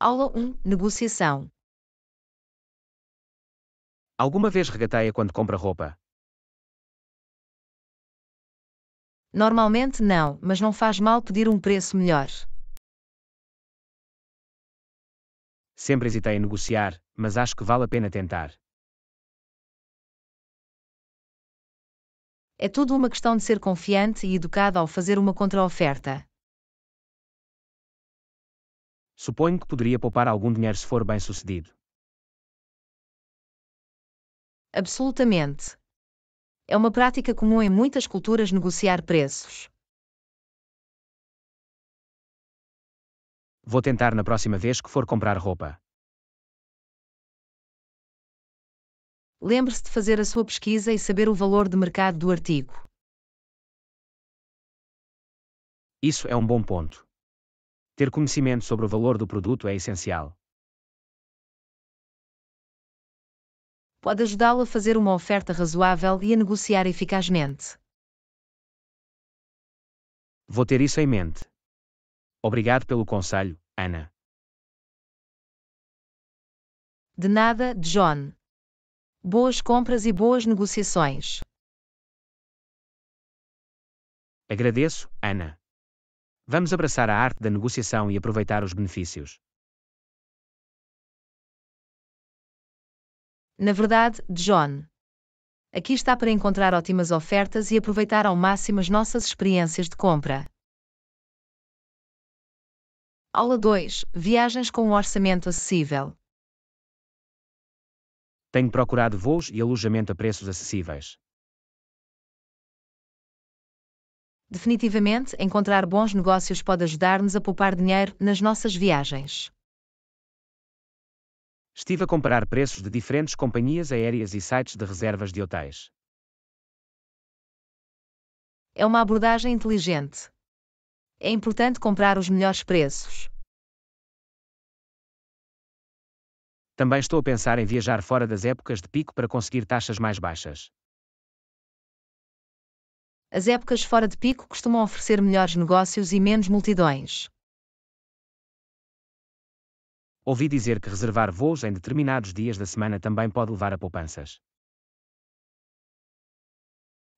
Aula 1 Negociação Alguma vez regateia quando compra roupa? Normalmente não, mas não faz mal pedir um preço melhor. Sempre hesitei em negociar, mas acho que vale a pena tentar. É tudo uma questão de ser confiante e educado ao fazer uma contraoferta. Suponho que poderia poupar algum dinheiro se for bem sucedido. Absolutamente. É uma prática comum em muitas culturas negociar preços. Vou tentar na próxima vez que for comprar roupa. Lembre-se de fazer a sua pesquisa e saber o valor de mercado do artigo. Isso é um bom ponto. Ter conhecimento sobre o valor do produto é essencial. Pode ajudá-lo a fazer uma oferta razoável e a negociar eficazmente. Vou ter isso em mente. Obrigado pelo conselho, Ana. De nada, John. Boas compras e boas negociações. Agradeço, Ana. Vamos abraçar a arte da negociação e aproveitar os benefícios. Na verdade, John. Aqui está para encontrar ótimas ofertas e aproveitar ao máximo as nossas experiências de compra. Aula 2 Viagens com um orçamento acessível. Tenho procurado voos e alojamento a preços acessíveis. Definitivamente, encontrar bons negócios pode ajudar-nos a poupar dinheiro nas nossas viagens. Estive a comparar preços de diferentes companhias aéreas e sites de reservas de hotéis. É uma abordagem inteligente. É importante comprar os melhores preços. Também estou a pensar em viajar fora das épocas de pico para conseguir taxas mais baixas. As épocas fora de pico costumam oferecer melhores negócios e menos multidões. Ouvi dizer que reservar voos em determinados dias da semana também pode levar a poupanças.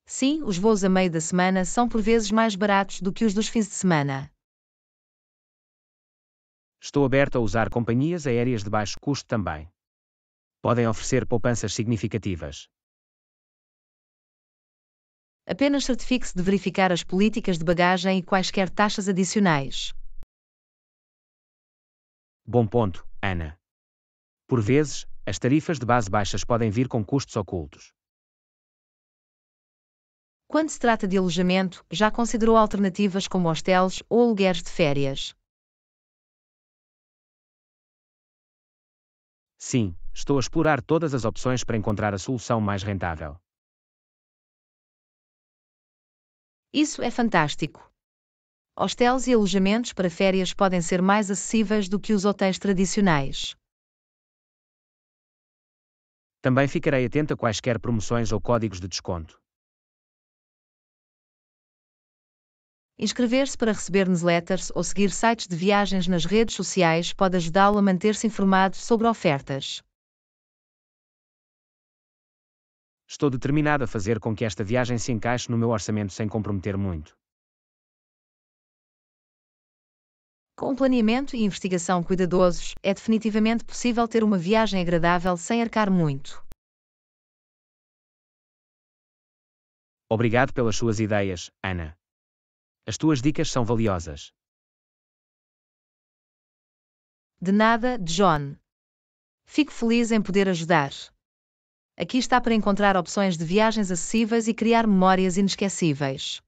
Sim, os voos a meio da semana são por vezes mais baratos do que os dos fins de semana. Estou aberto a usar companhias aéreas de baixo custo também. Podem oferecer poupanças significativas apenas certifique-se de verificar as políticas de bagagem e quaisquer taxas adicionais. Bom ponto, Ana. Por vezes, as tarifas de base baixas podem vir com custos ocultos. Quando se trata de alojamento, já considerou alternativas como hostels ou aluguéis de férias? Sim, estou a explorar todas as opções para encontrar a solução mais rentável. Isso é fantástico. Hostels e alojamentos para férias podem ser mais acessíveis do que os hotéis tradicionais. Também ficarei atento a quaisquer promoções ou códigos de desconto. Inscrever-se para receber newsletters ou seguir sites de viagens nas redes sociais pode ajudá-lo a manter-se informado sobre ofertas. Estou determinado a fazer com que esta viagem se encaixe no meu orçamento sem comprometer muito. Com planeamento e investigação cuidadosos, é definitivamente possível ter uma viagem agradável sem arcar muito. Obrigado pelas suas ideias, Ana. As tuas dicas são valiosas. De nada, John. Fico feliz em poder ajudar. Aqui está para encontrar opções de viagens acessíveis e criar memórias inesquecíveis.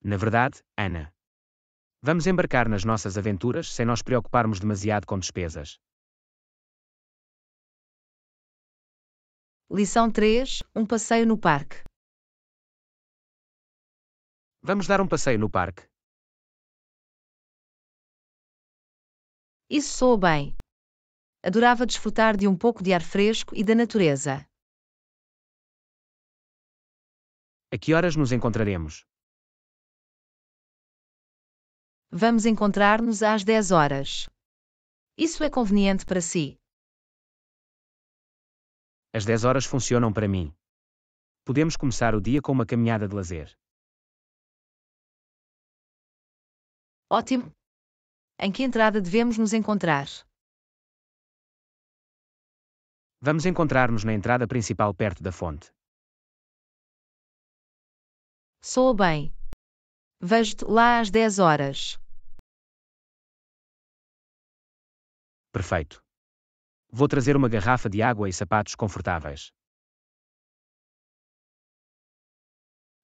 Na verdade, Ana. Vamos embarcar nas nossas aventuras sem nos preocuparmos demasiado com despesas. Lição 3 Um passeio no parque. Vamos dar um passeio no parque. Isso soa bem adorava desfrutar de um pouco de ar fresco e da natureza. A que horas nos encontraremos? Vamos encontrar-nos às 10 horas. Isso é conveniente para si. As 10 horas funcionam para mim. Podemos começar o dia com uma caminhada de lazer. Ótimo! Em que entrada devemos nos encontrar? Vamos encontrar-nos na entrada principal perto da fonte. Sou bem. Vejo-te lá às 10 horas. Perfeito. Vou trazer uma garrafa de água e sapatos confortáveis.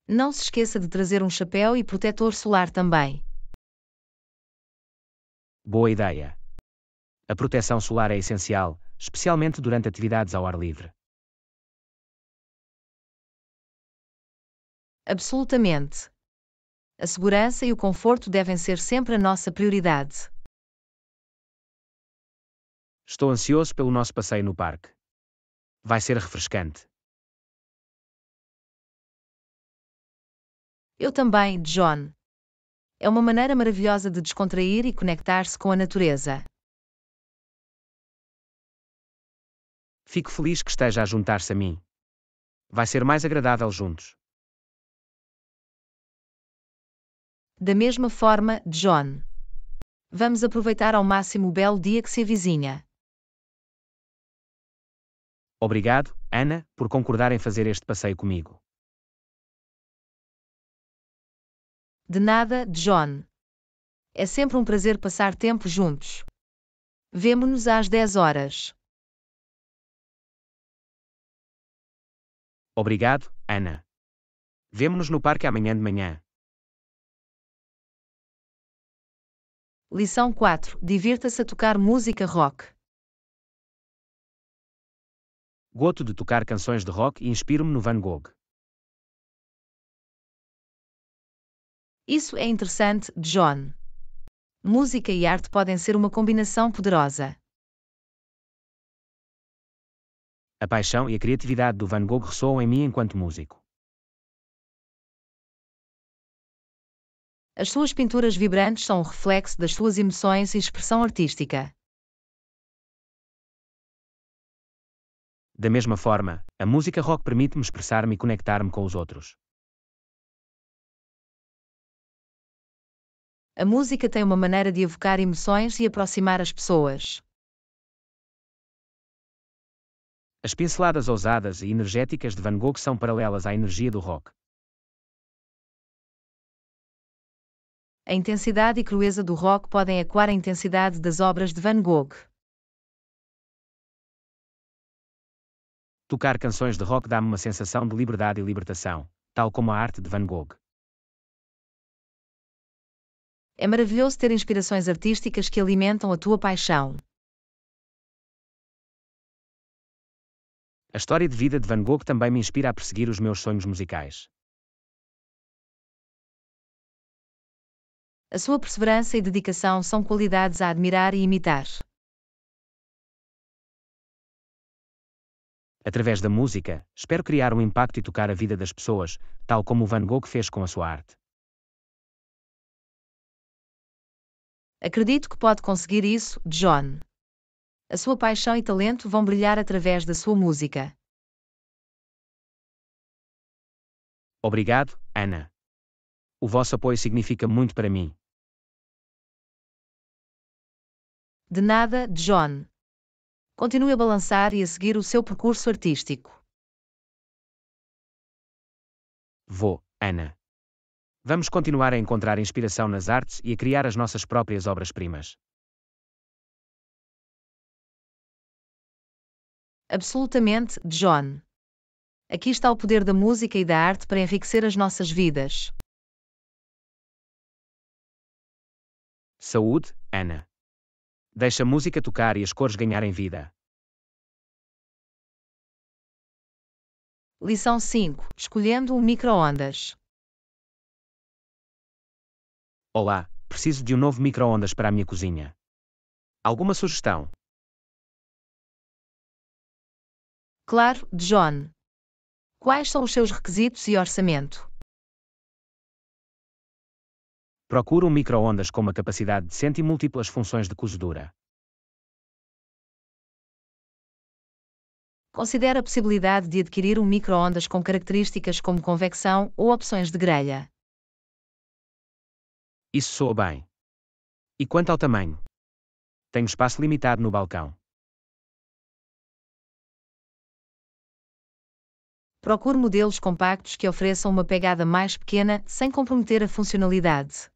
Não se esqueça de trazer um chapéu e protetor solar também. Boa ideia. A proteção solar é essencial, especialmente durante atividades ao ar livre. Absolutamente. A segurança e o conforto devem ser sempre a nossa prioridade. Estou ansioso pelo nosso passeio no parque. Vai ser refrescante. Eu também, John. É uma maneira maravilhosa de descontrair e conectar-se com a natureza. Fico feliz que esteja a juntar-se a mim. Vai ser mais agradável juntos. Da mesma forma, John. Vamos aproveitar ao máximo o belo dia que se avizinha. Obrigado, Ana, por concordar em fazer este passeio comigo. De nada, John. É sempre um prazer passar tempo juntos. Vemo-nos às 10 horas. Obrigado, Ana. Vemo-nos no parque amanhã de manhã. Lição 4. Divirta-se a tocar música rock. Gosto de tocar canções de rock e inspiro-me no Van Gogh. Isso é interessante, John. Música e arte podem ser uma combinação poderosa. A paixão e a criatividade do Van Gogh ressoam em mim enquanto músico. As suas pinturas vibrantes são o reflexo das suas emoções e expressão artística. Da mesma forma, a música rock permite-me expressar-me e conectar-me com os outros. A música tem uma maneira de evocar emoções e aproximar as pessoas. As pinceladas ousadas e energéticas de Van Gogh são paralelas à energia do rock. A intensidade e crueza do rock podem ecoar a intensidade das obras de Van Gogh. Tocar canções de rock dá-me uma sensação de liberdade e libertação, tal como a arte de Van Gogh. É maravilhoso ter inspirações artísticas que alimentam a tua paixão. A história de vida de Van Gogh também me inspira a perseguir os meus sonhos musicais. A sua perseverança e dedicação são qualidades a admirar e imitar. Através da música, espero criar um impacto e tocar a vida das pessoas, tal como Van Gogh fez com a sua arte. Acredito que pode conseguir isso, John a sua paixão e talento vão brilhar através da sua música. Obrigado, Ana. O vosso apoio significa muito para mim. De nada, John. Continue a balançar e a seguir o seu percurso artístico. Vou, Ana. Vamos continuar a encontrar inspiração nas artes e a criar as nossas próprias obras-primas. Absolutamente, John. Aqui está o poder da música e da arte para enriquecer as nossas vidas. Saúde, Ana. Deixa a música tocar e as cores ganharem vida. Lição 5. Escolhendo o micro-ondas. Olá, preciso de um novo micro-ondas para a minha cozinha. Alguma sugestão? Claro, John. Quais são os seus requisitos e orçamento? Procura um micro-ondas com uma capacidade decente e múltiplas funções de cozedura. Considera a possibilidade de adquirir um micro-ondas com características como convecção ou opções de grelha. Isso soa bem. E quanto ao tamanho? Tenho espaço limitado no balcão. procure modelos compactos que ofereçam uma pegada mais pequena sem comprometer a funcionalidade.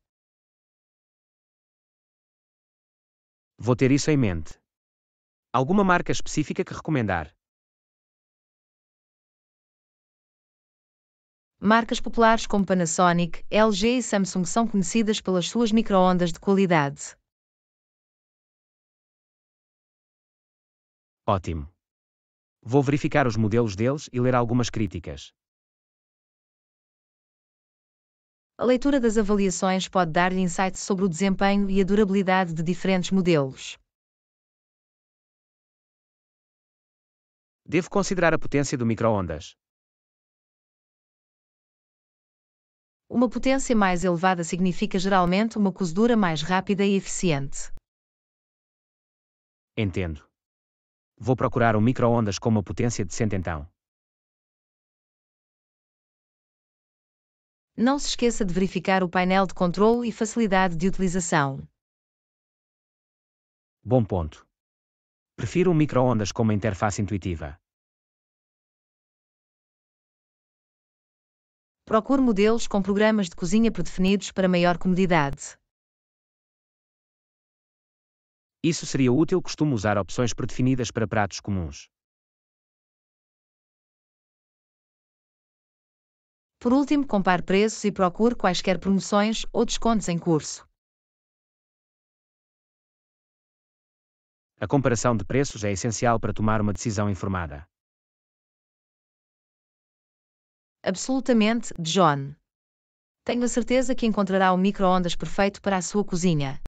Vou ter isso em mente. Alguma marca específica que recomendar? Marcas populares como Panasonic, LG e Samsung são conhecidas pelas suas microondas de qualidade. Ótimo. Vou verificar os modelos deles e ler algumas críticas. A leitura das avaliações pode dar insights sobre o desempenho e a durabilidade de diferentes modelos. Devo considerar a potência do microondas. Uma potência mais elevada significa geralmente uma cozedura mais rápida e eficiente. Entendo. Vou procurar um micro-ondas com uma potência decente então. Não se esqueça de verificar o painel de controle e facilidade de utilização. Bom ponto. Prefiro um micro-ondas com uma interface intuitiva. Procure modelos com programas de cozinha predefinidos para maior comodidade. Isso seria útil costumo usar opções predefinidas para pratos comuns. Por último, compare preços e procure quaisquer promoções ou descontos em curso. A comparação de preços é essencial para tomar uma decisão informada. Absolutamente, John. Tenho a certeza que encontrará o micro-ondas perfeito para a sua cozinha.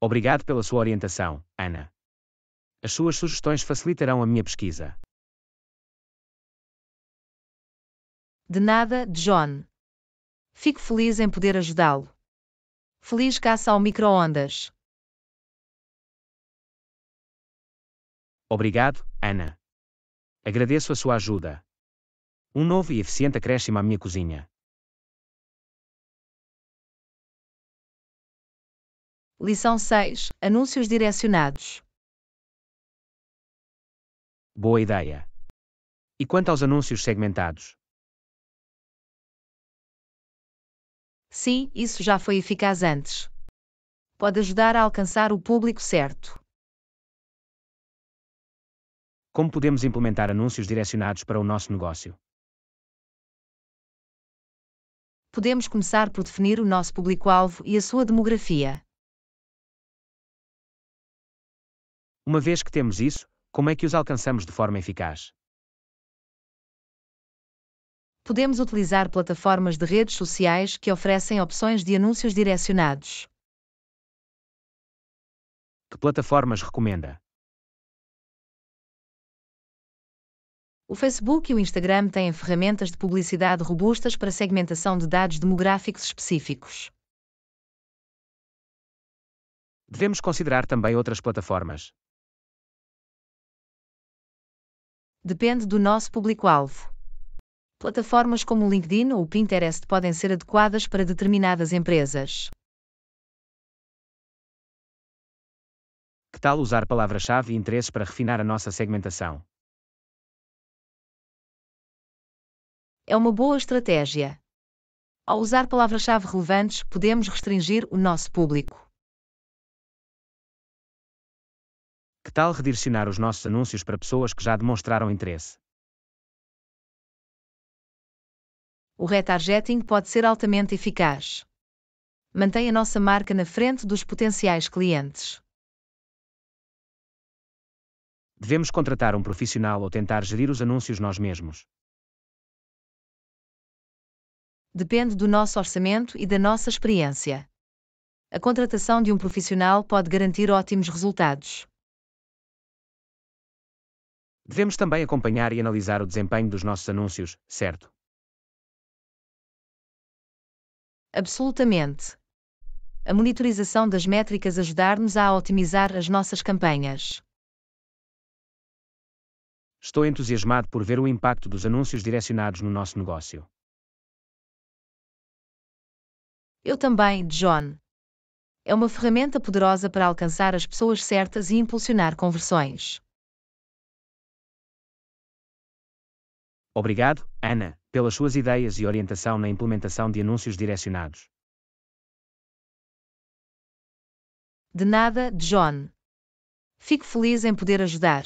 Obrigado pela sua orientação, Ana. As suas sugestões facilitarão a minha pesquisa. De nada, John. Fico feliz em poder ajudá-lo. Feliz caça ao micro-ondas. Obrigado, Ana. Agradeço a sua ajuda. Um novo e eficiente acréscimo à minha cozinha. Lição 6: Anúncios direcionados. Boa ideia. E quanto aos anúncios segmentados? Sim, isso já foi eficaz antes. Pode ajudar a alcançar o público certo. Como podemos implementar anúncios direcionados para o nosso negócio? Podemos começar por definir o nosso público-alvo e a sua demografia. Uma vez que temos isso, como é que os alcançamos de forma eficaz? Podemos utilizar plataformas de redes sociais que oferecem opções de anúncios direcionados. Que plataformas recomenda? O Facebook e o Instagram têm ferramentas de publicidade robustas para segmentação de dados demográficos específicos. Devemos considerar também outras plataformas. depende do nosso público-alvo. Plataformas como o LinkedIn ou o Pinterest podem ser adequadas para determinadas empresas. Que tal usar palavras-chave e interesses para refinar a nossa segmentação? É uma boa estratégia. Ao usar palavras-chave relevantes, podemos restringir o nosso público. Que tal redirecionar os nossos anúncios para pessoas que já demonstraram interesse? O retargeting pode ser altamente eficaz. Mantenha a nossa marca na frente dos potenciais clientes. Devemos contratar um profissional ou tentar gerir os anúncios nós mesmos. Depende do nosso orçamento e da nossa experiência. A contratação de um profissional pode garantir ótimos resultados. Devemos também acompanhar e analisar o desempenho dos nossos anúncios, certo? Absolutamente. A monitorização das métricas ajudar-nos a otimizar as nossas campanhas. Estou entusiasmado por ver o impacto dos anúncios direcionados no nosso negócio. Eu também, John. É uma ferramenta poderosa para alcançar as pessoas certas e impulsionar conversões. Obrigado, Ana, pelas suas ideias e orientação na implementação de anúncios direcionados. De nada, John. Fico feliz em poder ajudar.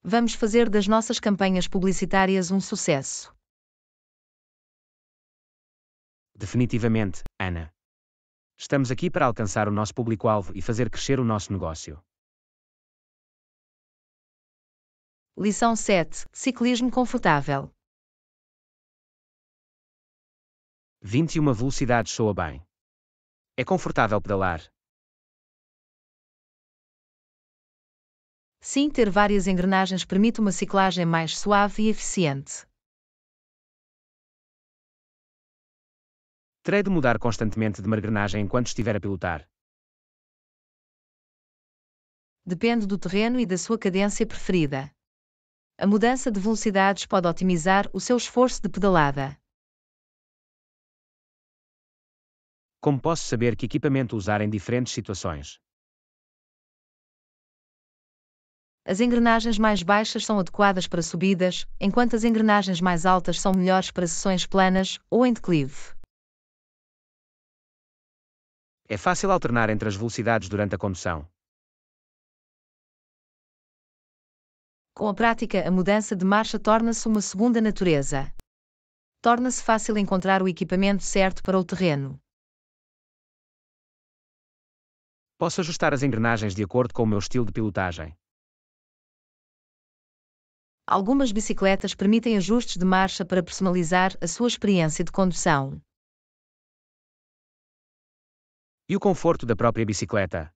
Vamos fazer das nossas campanhas publicitárias um sucesso. Definitivamente, Ana. Estamos aqui para alcançar o nosso público-alvo e fazer crescer o nosso negócio. Lição 7 Ciclismo confortável. 21 velocidades soa bem. É confortável pedalar. Sim, ter várias engrenagens permite uma ciclagem mais suave e eficiente. Terei De mudar constantemente de margrenagem engrenagem enquanto estiver a pilotar. Depende do terreno e da sua cadência preferida a mudança de velocidades pode otimizar o seu esforço de pedalada. Como posso saber que equipamento usar em diferentes situações? As engrenagens mais baixas são adequadas para subidas, enquanto as engrenagens mais altas são melhores para sessões planas ou em declive. É fácil alternar entre as velocidades durante a condução. Com a prática, a mudança de marcha torna-se uma segunda natureza. Torna-se fácil encontrar o equipamento certo para o terreno. Posso ajustar as engrenagens de acordo com o meu estilo de pilotagem. Algumas bicicletas permitem ajustes de marcha para personalizar a sua experiência de condução. E o conforto da própria bicicleta?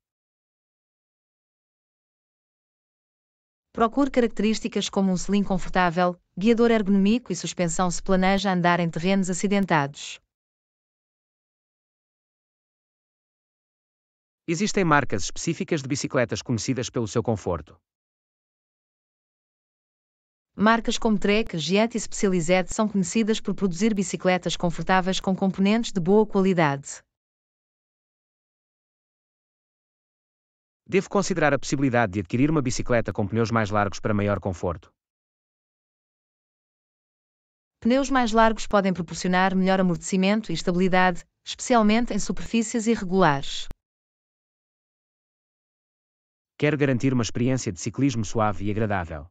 Procure características como um selim confortável, guiador ergonômico e suspensão se planeja andar em terrenos acidentados. Existem marcas específicas de bicicletas conhecidas pelo seu conforto. Marcas como Trek, Giant e Specialized são conhecidas por produzir bicicletas confortáveis com componentes de boa qualidade. Devo considerar a possibilidade de adquirir uma bicicleta com pneus mais largos para maior conforto. Pneus mais largos podem proporcionar melhor amortecimento e estabilidade, especialmente em superfícies irregulares. Quero garantir uma experiência de ciclismo suave e agradável.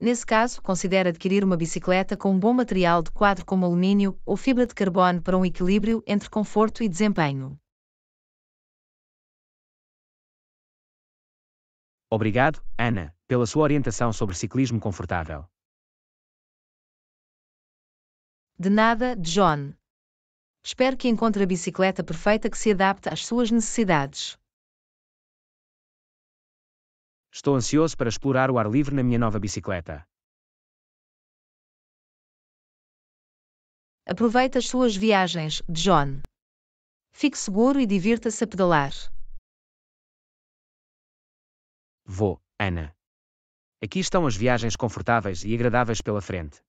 Nesse caso, considere adquirir uma bicicleta com um bom material de quadro como alumínio ou fibra de carbono para um equilíbrio entre conforto e desempenho. Obrigado, Ana, pela sua orientação sobre ciclismo confortável. De nada, John. Espero que encontre a bicicleta perfeita que se adapte às suas necessidades. Estou ansioso para explorar o ar livre na minha nova bicicleta. Aproveite as suas viagens, John. Fique seguro e divirta-se a pedalar. Vou, Ana. Aqui estão as viagens confortáveis e agradáveis pela frente.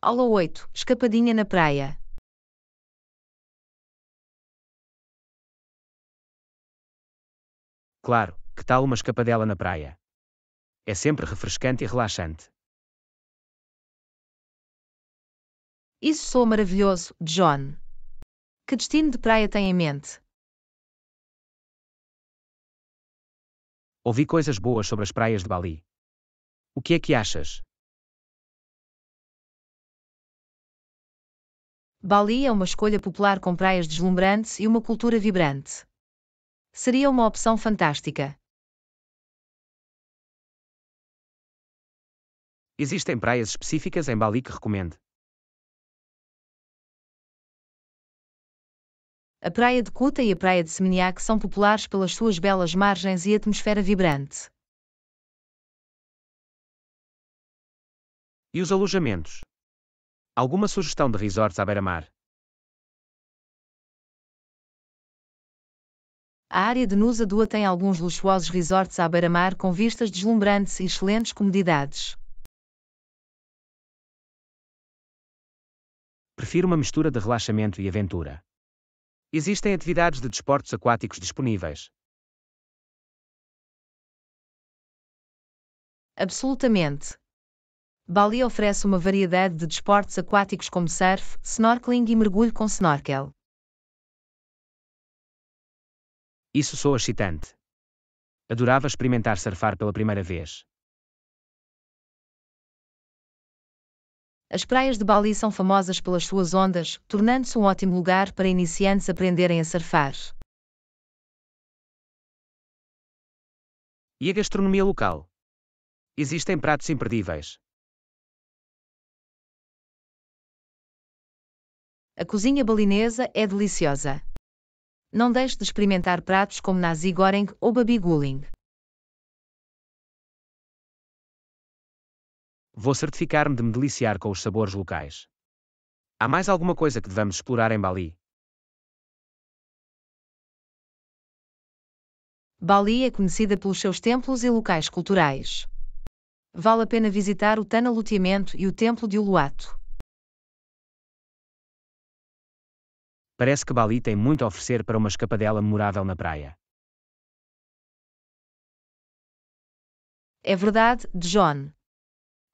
Aula 8 Escapadinha na praia. Claro, que tal uma escapadela na praia? É sempre refrescante e relaxante. Isso sou maravilhoso, John. Que destino de praia tem em mente? Ouvi coisas boas sobre as praias de Bali. O que é que achas? Bali é uma escolha popular com praias deslumbrantes e uma cultura vibrante. Seria uma opção fantástica. Existem praias específicas em Bali que recomende? A Praia de Cuta e a Praia de Semeniac são populares pelas suas belas margens e atmosfera vibrante. E os alojamentos? Alguma sugestão de resorts à beira-mar? A área de Nusa Dua tem alguns luxuosos resorts à beira-mar com vistas deslumbrantes e excelentes comodidades. Prefiro uma mistura de relaxamento e aventura. Existem atividades de desportos aquáticos disponíveis. Absolutamente. Bali oferece uma variedade de desportos aquáticos como surf, snorkeling e mergulho com snorkel. Isso soa excitante. Adorava experimentar surfar pela primeira vez. As praias de Bali são famosas pelas suas ondas, tornando-se um ótimo lugar para iniciantes aprenderem a surfar. E a gastronomia local? Existem pratos imperdíveis. A cozinha balinesa é deliciosa. Não deixe de experimentar pratos como nasi goreng ou babi guling. Vou certificar-me de me deliciar com os sabores locais. Há mais alguma coisa que devamos explorar em Bali? Bali é conhecida pelos seus templos e locais culturais. Vale a pena visitar o Tana Luteamento e o Templo de Uluato. Parece que Bali tem muito a oferecer para uma escapadela memorável na praia. É verdade, John.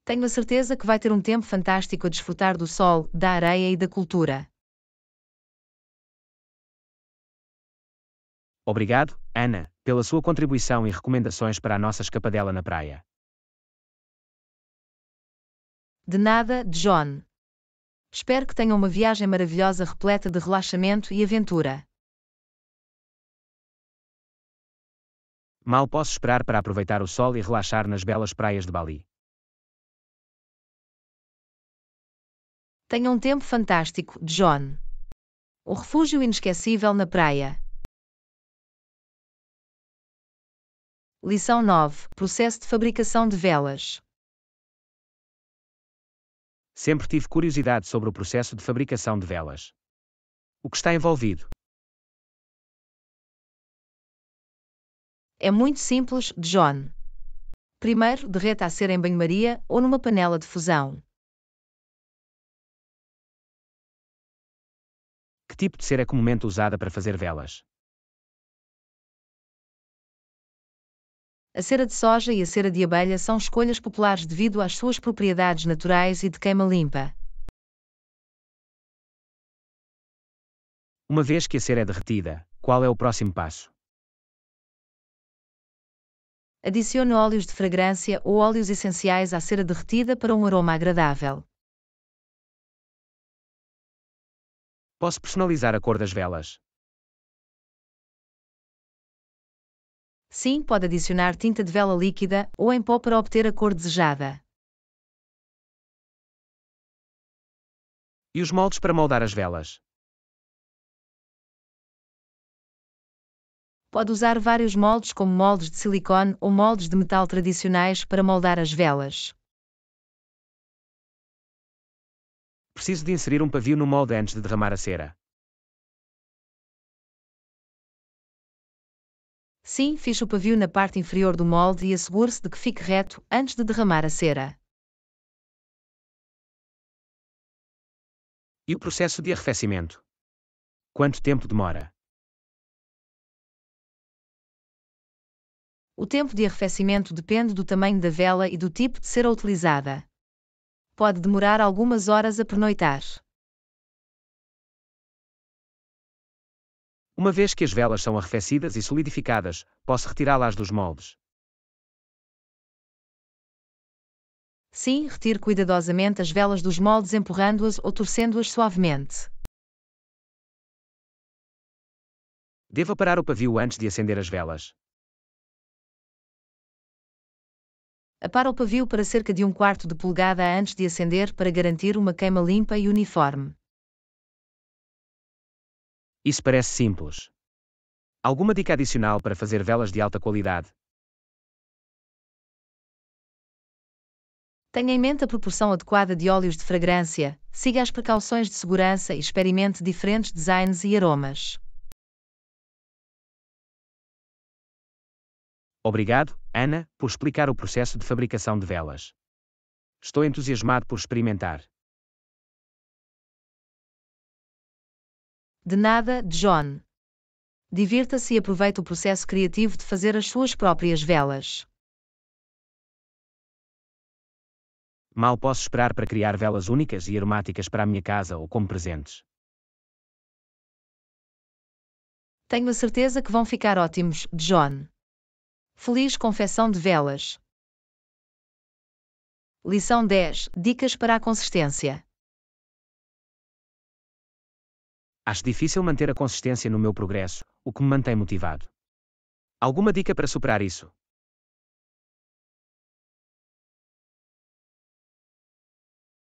Tenho a certeza que vai ter um tempo fantástico a desfrutar do sol, da areia e da cultura. Obrigado, Ana, pela sua contribuição e recomendações para a nossa escapadela na praia. De nada, John. Espero que tenham uma viagem maravilhosa repleta de relaxamento e aventura. Mal posso esperar para aproveitar o sol e relaxar nas belas praias de Bali. Tenha um tempo fantástico, John. O refúgio inesquecível na praia. Lição 9. Processo de fabricação de velas. Sempre tive curiosidade sobre o processo de fabricação de velas. O que está envolvido? É muito simples, John. Primeiro, derreta a cera em banho-maria ou numa panela de fusão. Que tipo de cera é comumente é usada para fazer velas? A cera de soja e a cera de abelha são escolhas populares devido às suas propriedades naturais e de queima limpa. Uma vez que a cera é derretida, qual é o próximo passo? Adicione óleos de fragrância ou óleos essenciais à cera derretida para um aroma agradável. Posso personalizar a cor das velas? Sim, pode adicionar tinta de vela líquida ou em pó para obter a cor desejada. E os moldes para moldar as velas? Pode usar vários moldes, como moldes de silicone ou moldes de metal tradicionais, para moldar as velas. Preciso de inserir um pavio no molde antes de derramar a cera. Sim, fixe o pavio na parte inferior do molde e assegure-se de que fique reto antes de derramar a cera. E o processo de arrefecimento? Quanto tempo demora? O tempo de arrefecimento depende do tamanho da vela e do tipo de cera utilizada pode demorar algumas horas a pernoitar. Uma vez que as velas são arrefecidas e solidificadas, posso retirá-las dos moldes. Sim, retire cuidadosamente as velas dos moldes empurrando-as ou torcendo-as suavemente. Devo parar o pavio antes de acender as velas. Apara o pavio para cerca de um quarto de polegada antes de acender para garantir uma queima limpa e uniforme. Isso parece simples. Alguma dica adicional para fazer velas de alta qualidade? Tenha em mente a proporção adequada de óleos de fragrância, siga as precauções de segurança e experimente diferentes designs e aromas. Obrigado, Ana, por explicar o processo de fabricação de velas. Estou entusiasmado por experimentar. De nada, John. Divirta-se e aproveite o processo criativo de fazer as suas próprias velas. Mal posso esperar para criar velas únicas e aromáticas para a minha casa ou como presentes. Tenho a certeza que vão ficar ótimos, John. Feliz confecção de velas. Lição 10. Dicas para a consistência. Acho difícil manter a consistência no meu progresso, o que me mantém motivado. Alguma dica para superar isso?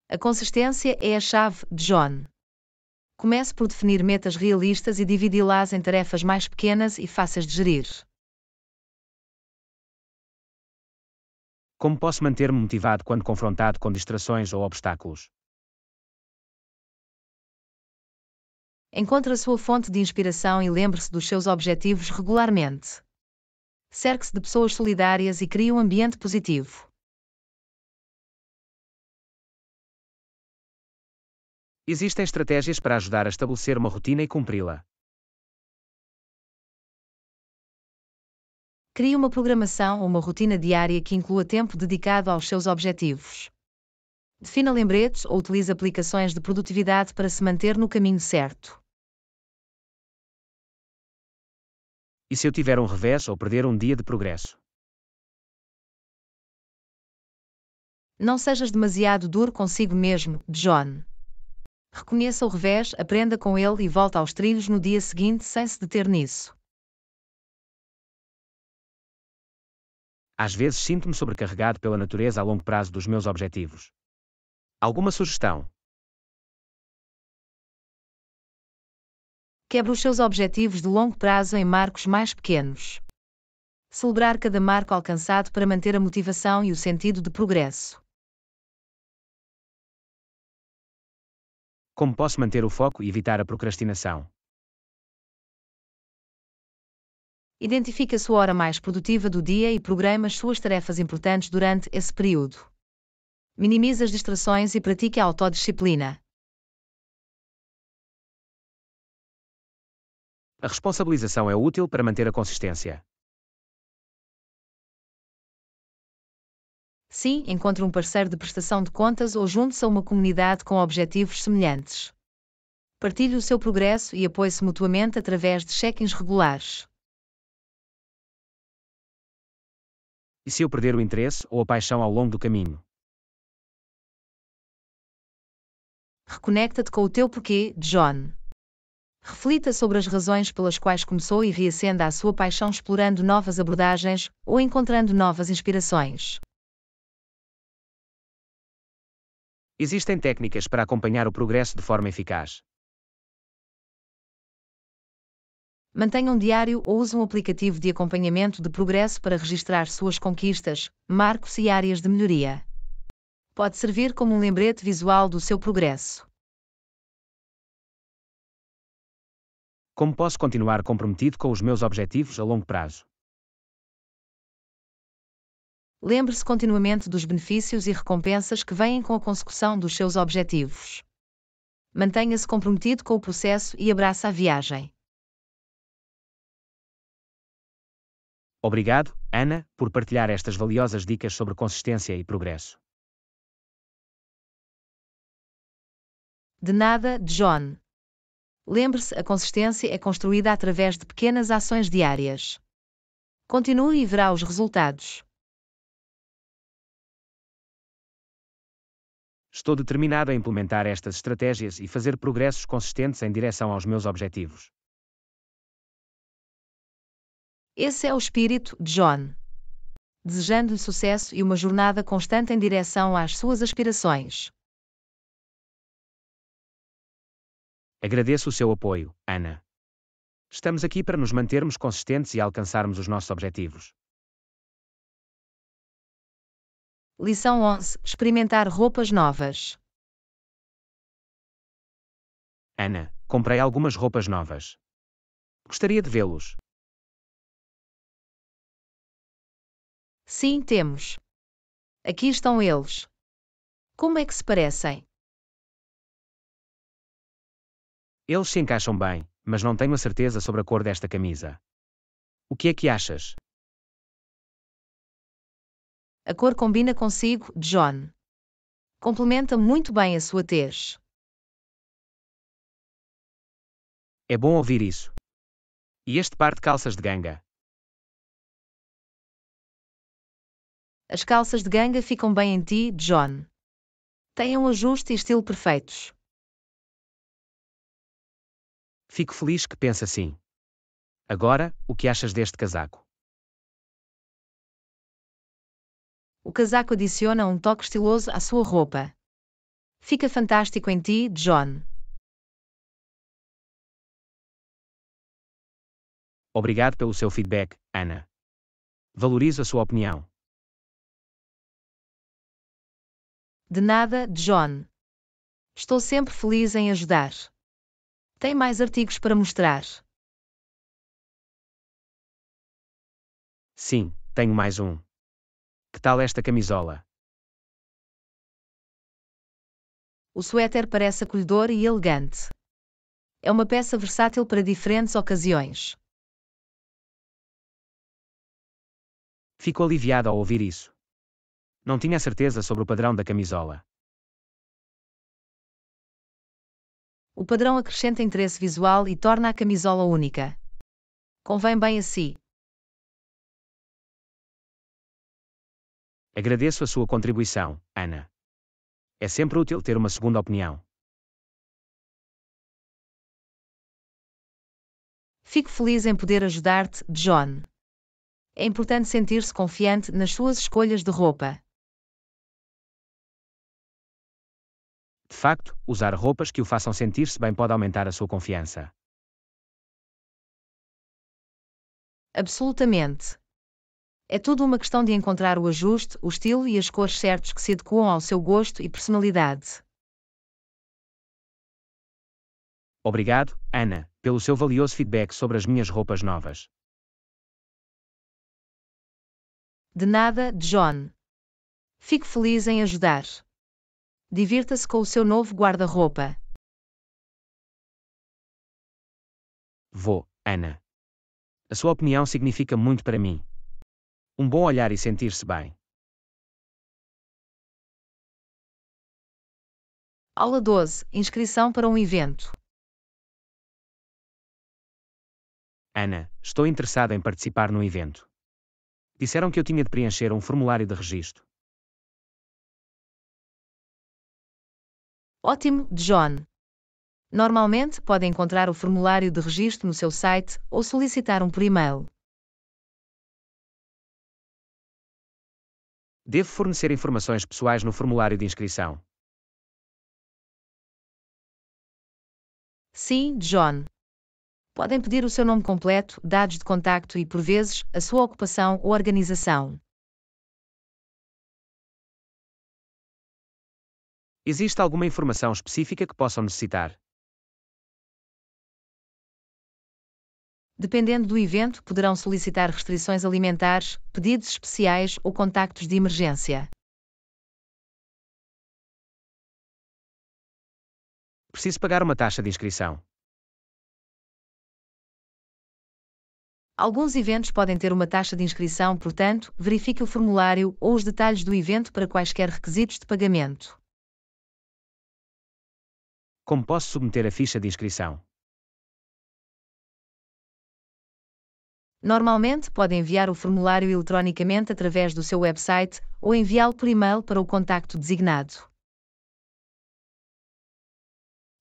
A consistência é a chave de John. Comece por definir metas realistas e dividi-las em tarefas mais pequenas e fáceis de gerir. Como posso manter-me motivado quando confrontado com distrações ou obstáculos? Encontre a sua fonte de inspiração e lembre-se dos seus objetivos regularmente. Cerque-se de pessoas solidárias e crie um ambiente positivo. Existem estratégias para ajudar a estabelecer uma rotina e cumpri-la. Crie uma programação ou uma rotina diária que inclua tempo dedicado aos seus objetivos. Defina lembretes ou utilize aplicações de produtividade para se manter no caminho certo. E se eu tiver um revés ou perder um dia de progresso? Não sejas demasiado duro consigo mesmo, John. Reconheça o revés, aprenda com ele e volta aos trilhos no dia seguinte sem se deter nisso. Às vezes sinto-me sobrecarregado pela natureza a longo prazo dos meus objetivos. Alguma sugestão? Quebre os seus objetivos de longo prazo em marcos mais pequenos. Celebrar cada marco alcançado para manter a motivação e o sentido de progresso. Como posso manter o foco e evitar a procrastinação? Identifique a sua hora mais produtiva do dia e programe as suas tarefas importantes durante esse período. Minimize as distrações e pratique a autodisciplina. A responsabilização é útil para manter a consistência. Sim, encontre um parceiro de prestação de contas ou junte-se a uma comunidade com objetivos semelhantes. Partilhe o seu progresso e apoie-se mutuamente através de check-ins regulares. e se eu perder o interesse ou a paixão ao longo do caminho? Reconecta-te com o teu porquê, John. Reflita sobre as razões pelas quais começou e reacenda a sua paixão explorando novas abordagens ou encontrando novas inspirações. Existem técnicas para acompanhar o progresso de forma eficaz. Mantenha um diário ou use um aplicativo de acompanhamento de progresso para registrar suas conquistas, marcos e áreas de melhoria. Pode servir como um lembrete visual do seu progresso. Como posso continuar comprometido com os meus objetivos a longo prazo? Lembre-se continuamente dos benefícios e recompensas que vêm com a consecução dos seus objetivos. Mantenha-se comprometido com o processo e abraça a viagem. Obrigado, Ana, por partilhar estas valiosas dicas sobre consistência e progresso. De nada, John. Lembre-se, a consistência é construída através de pequenas ações diárias. Continue e verá os resultados. Estou determinado a implementar estas estratégias e fazer progressos consistentes em direção aos meus objetivos. Esse é o espírito de John. Desejando-lhe sucesso e uma jornada constante em direção às suas aspirações. Agradeço o seu apoio, Ana. Estamos aqui para nos mantermos consistentes e alcançarmos os nossos objetivos. Lição 11: Experimentar roupas novas. Ana, comprei algumas roupas novas. Gostaria de vê-los, Sim, temos. Aqui estão eles. Como é que se parecem? Eles se encaixam bem, mas não tenho a certeza sobre a cor desta camisa. O que é que achas? A cor combina consigo, John. Complementa muito bem a sua tez. É bom ouvir isso. E este par de calças de ganga? As calças de ganga ficam bem em ti, John. Têm um ajuste e estilo perfeitos. Fico feliz que pensa assim. Agora, o que achas deste casaco? O casaco adiciona um toque estiloso à sua roupa. Fica fantástico em ti, John. Obrigado pelo seu feedback, Ana. Valorizo a sua opinião. De nada, John. Estou sempre feliz em ajudar. Tem mais artigos para mostrar? Sim, tenho mais um. Que tal esta camisola? O suéter parece acolhedor e elegante. É uma peça versátil para diferentes ocasiões. Fico aliviado ao ouvir isso não tinha certeza sobre o padrão da camisola. O padrão acrescenta interesse visual e torna a camisola única. Convém bem a si. Agradeço a sua contribuição, Ana. É sempre útil ter uma segunda opinião. Fico feliz em poder ajudar-te, John. É importante sentir-se confiante nas suas escolhas de roupa. De facto, usar roupas que o façam sentir-se bem pode aumentar a sua confiança. Absolutamente. É tudo uma questão de encontrar o ajuste, o estilo e as cores certos que se adequam ao seu gosto e personalidade. Obrigado, Ana, pelo seu valioso feedback sobre as minhas roupas novas. De nada, John. Fico feliz em ajudar. Divirta-se com o seu novo guarda-roupa. Vou, Ana. A sua opinião significa muito para mim. Um bom olhar e sentir-se bem. Aula 12 Inscrição para um evento. Ana, estou interessada em participar num evento. Disseram que eu tinha de preencher um formulário de registro. Ótimo, John. Normalmente pode encontrar o formulário de registro no seu site ou solicitar um por e-mail. Devo fornecer informações pessoais no formulário de inscrição. Sim, John. Podem pedir o seu nome completo, dados de contacto e, por vezes, a sua ocupação ou organização. Existe alguma informação específica que possam necessitar? Dependendo do evento, poderão solicitar restrições alimentares, pedidos especiais ou contactos de emergência. Preciso pagar uma taxa de inscrição. Alguns eventos podem ter uma taxa de inscrição, portanto, verifique o formulário ou os detalhes do evento para quaisquer requisitos de pagamento. Como posso submeter a ficha de inscrição? Normalmente pode enviar o formulário eletronicamente através do seu website ou enviá-lo por e-mail para o contacto designado.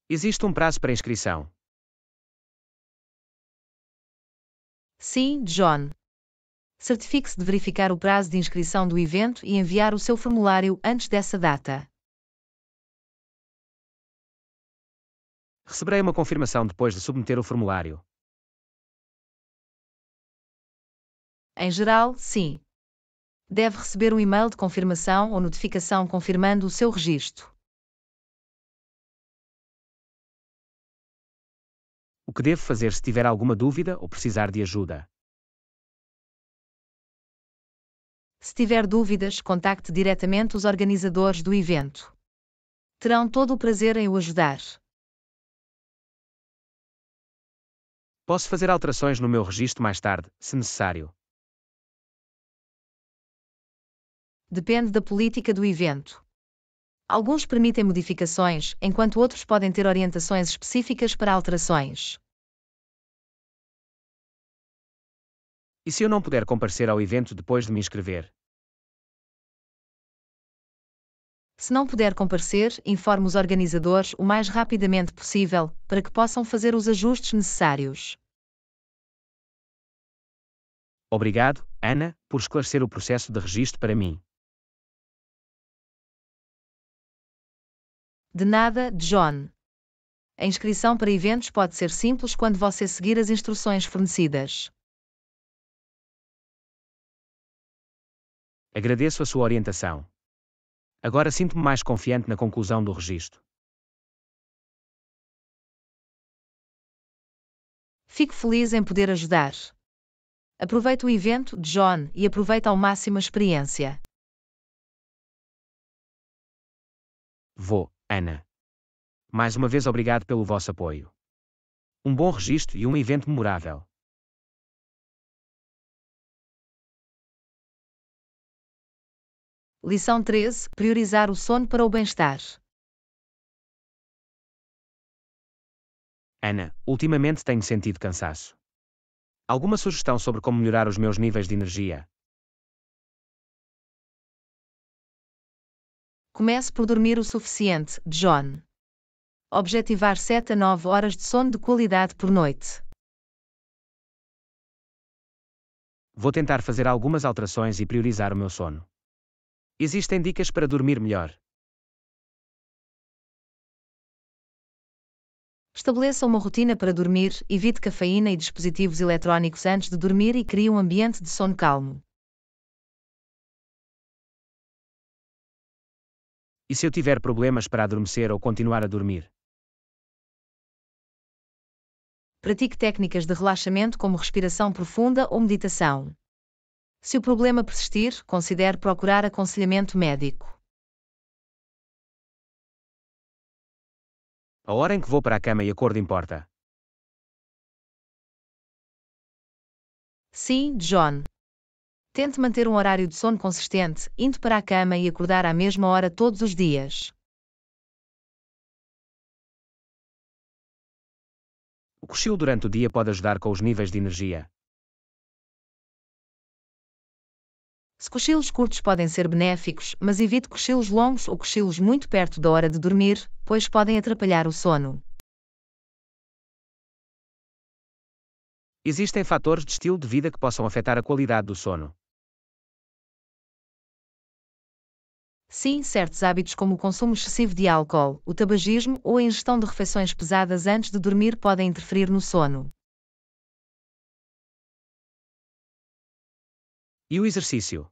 Existe um prazo para inscrição? Sim, John. Certifique-se de verificar o prazo de inscrição do evento e enviar o seu formulário antes dessa data. Receberei uma confirmação depois de submeter o formulário. Em geral, sim. Deve receber um e-mail de confirmação ou notificação confirmando o seu registro. O que devo fazer se tiver alguma dúvida ou precisar de ajuda? Se tiver dúvidas, contacte diretamente os organizadores do evento. Terão todo o prazer em o ajudar. Posso fazer alterações no meu registro mais tarde, se necessário. Depende da política do evento. Alguns permitem modificações, enquanto outros podem ter orientações específicas para alterações. E se eu não puder comparecer ao evento depois de me inscrever? Se não puder comparecer, informe os organizadores o mais rapidamente possível, para que possam fazer os ajustes necessários. Obrigado, Ana, por esclarecer o processo de registro para mim. De nada, John. A inscrição para eventos pode ser simples quando você seguir as instruções fornecidas. Agradeço a sua orientação. Agora sinto-me mais confiante na conclusão do registro. Fico feliz em poder ajudar. Aproveita o evento, John, e aproveita ao máximo a experiência. Vou, Ana. Mais uma vez obrigado pelo vosso apoio. Um bom registro e um evento memorável. Lição 13 Priorizar o sono para o bem-estar. Ana, ultimamente tenho sentido cansaço. Alguma sugestão sobre como melhorar os meus níveis de energia? Comece por dormir o suficiente, John. Objetivar 7 a 9 horas de sono de qualidade por noite. Vou tentar fazer algumas alterações e priorizar o meu sono. Existem dicas para dormir melhor. Estabeleça uma rotina para dormir, evite cafeína e dispositivos eletrônicos antes de dormir e crie um ambiente de sono calmo. E se eu tiver problemas para adormecer ou continuar a dormir? Pratique técnicas de relaxamento como respiração profunda ou meditação. Se o problema persistir, considere procurar aconselhamento médico. A hora em que vou para a cama e acordo importa. Sim, John. Tente manter um horário de sono consistente, indo para a cama e acordar à mesma hora todos os dias. O cochilo durante o dia pode ajudar com os níveis de energia. Se cochilos curtos podem ser benéficos, mas evite cochilos longos ou cochilos muito perto da hora de dormir, pois podem atrapalhar o sono. Existem fatores de estilo de vida que possam afetar a qualidade do sono. Sim, certos hábitos como o consumo excessivo de álcool, o tabagismo ou a ingestão de refeições pesadas antes de dormir podem interferir no sono. E o exercício?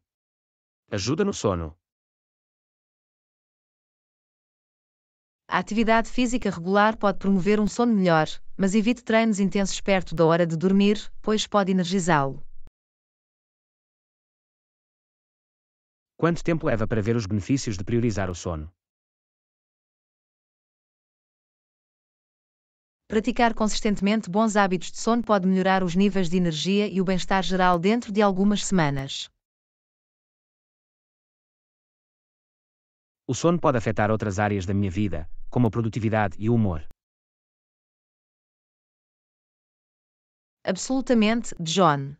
Ajuda no sono. A atividade física regular pode promover um sono melhor, mas evite treinos intensos perto da hora de dormir, pois pode energizá-lo. Quanto tempo leva para ver os benefícios de priorizar o sono? Praticar consistentemente bons hábitos de sono pode melhorar os níveis de energia e o bem-estar geral dentro de algumas semanas. O sono pode afetar outras áreas da minha vida, como a produtividade e o humor. Absolutamente, John.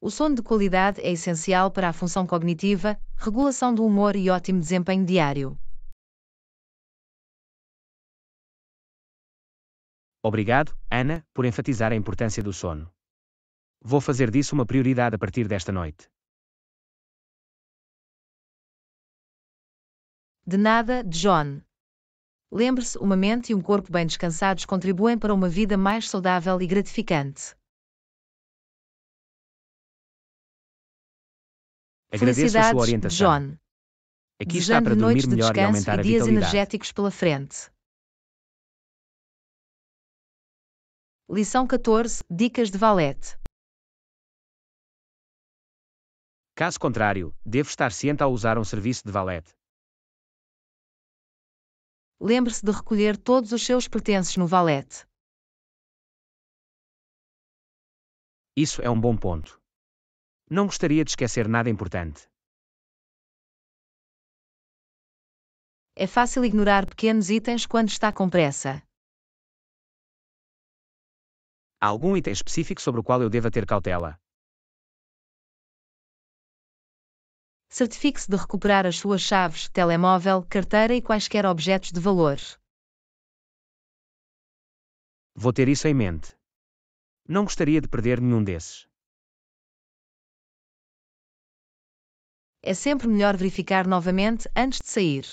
O sono de qualidade é essencial para a função cognitiva, regulação do humor e ótimo desempenho diário. Obrigado, Ana, por enfatizar a importância do sono. Vou fazer disso uma prioridade a partir desta noite. De nada, John. Lembre-se, uma mente e um corpo bem descansados contribuem para uma vida mais saudável e gratificante. Agradeço a sua orientação. John. Aqui Desejando está para dormir melhor e aumentar e a dias energéticos pela frente. Lição 14 Dicas de Valete. Caso contrário, deve estar ciente ao usar um serviço de valete. Lembre-se de recolher todos os seus pertences no valete. Isso é um bom ponto. Não gostaria de esquecer nada importante. É fácil ignorar pequenos itens quando está com pressa. Há algum item específico sobre o qual eu deva ter cautela? Certifique-se de recuperar as suas chaves, telemóvel, carteira e quaisquer objetos de valor. Vou ter isso em mente. Não gostaria de perder nenhum desses. É sempre melhor verificar novamente antes de sair.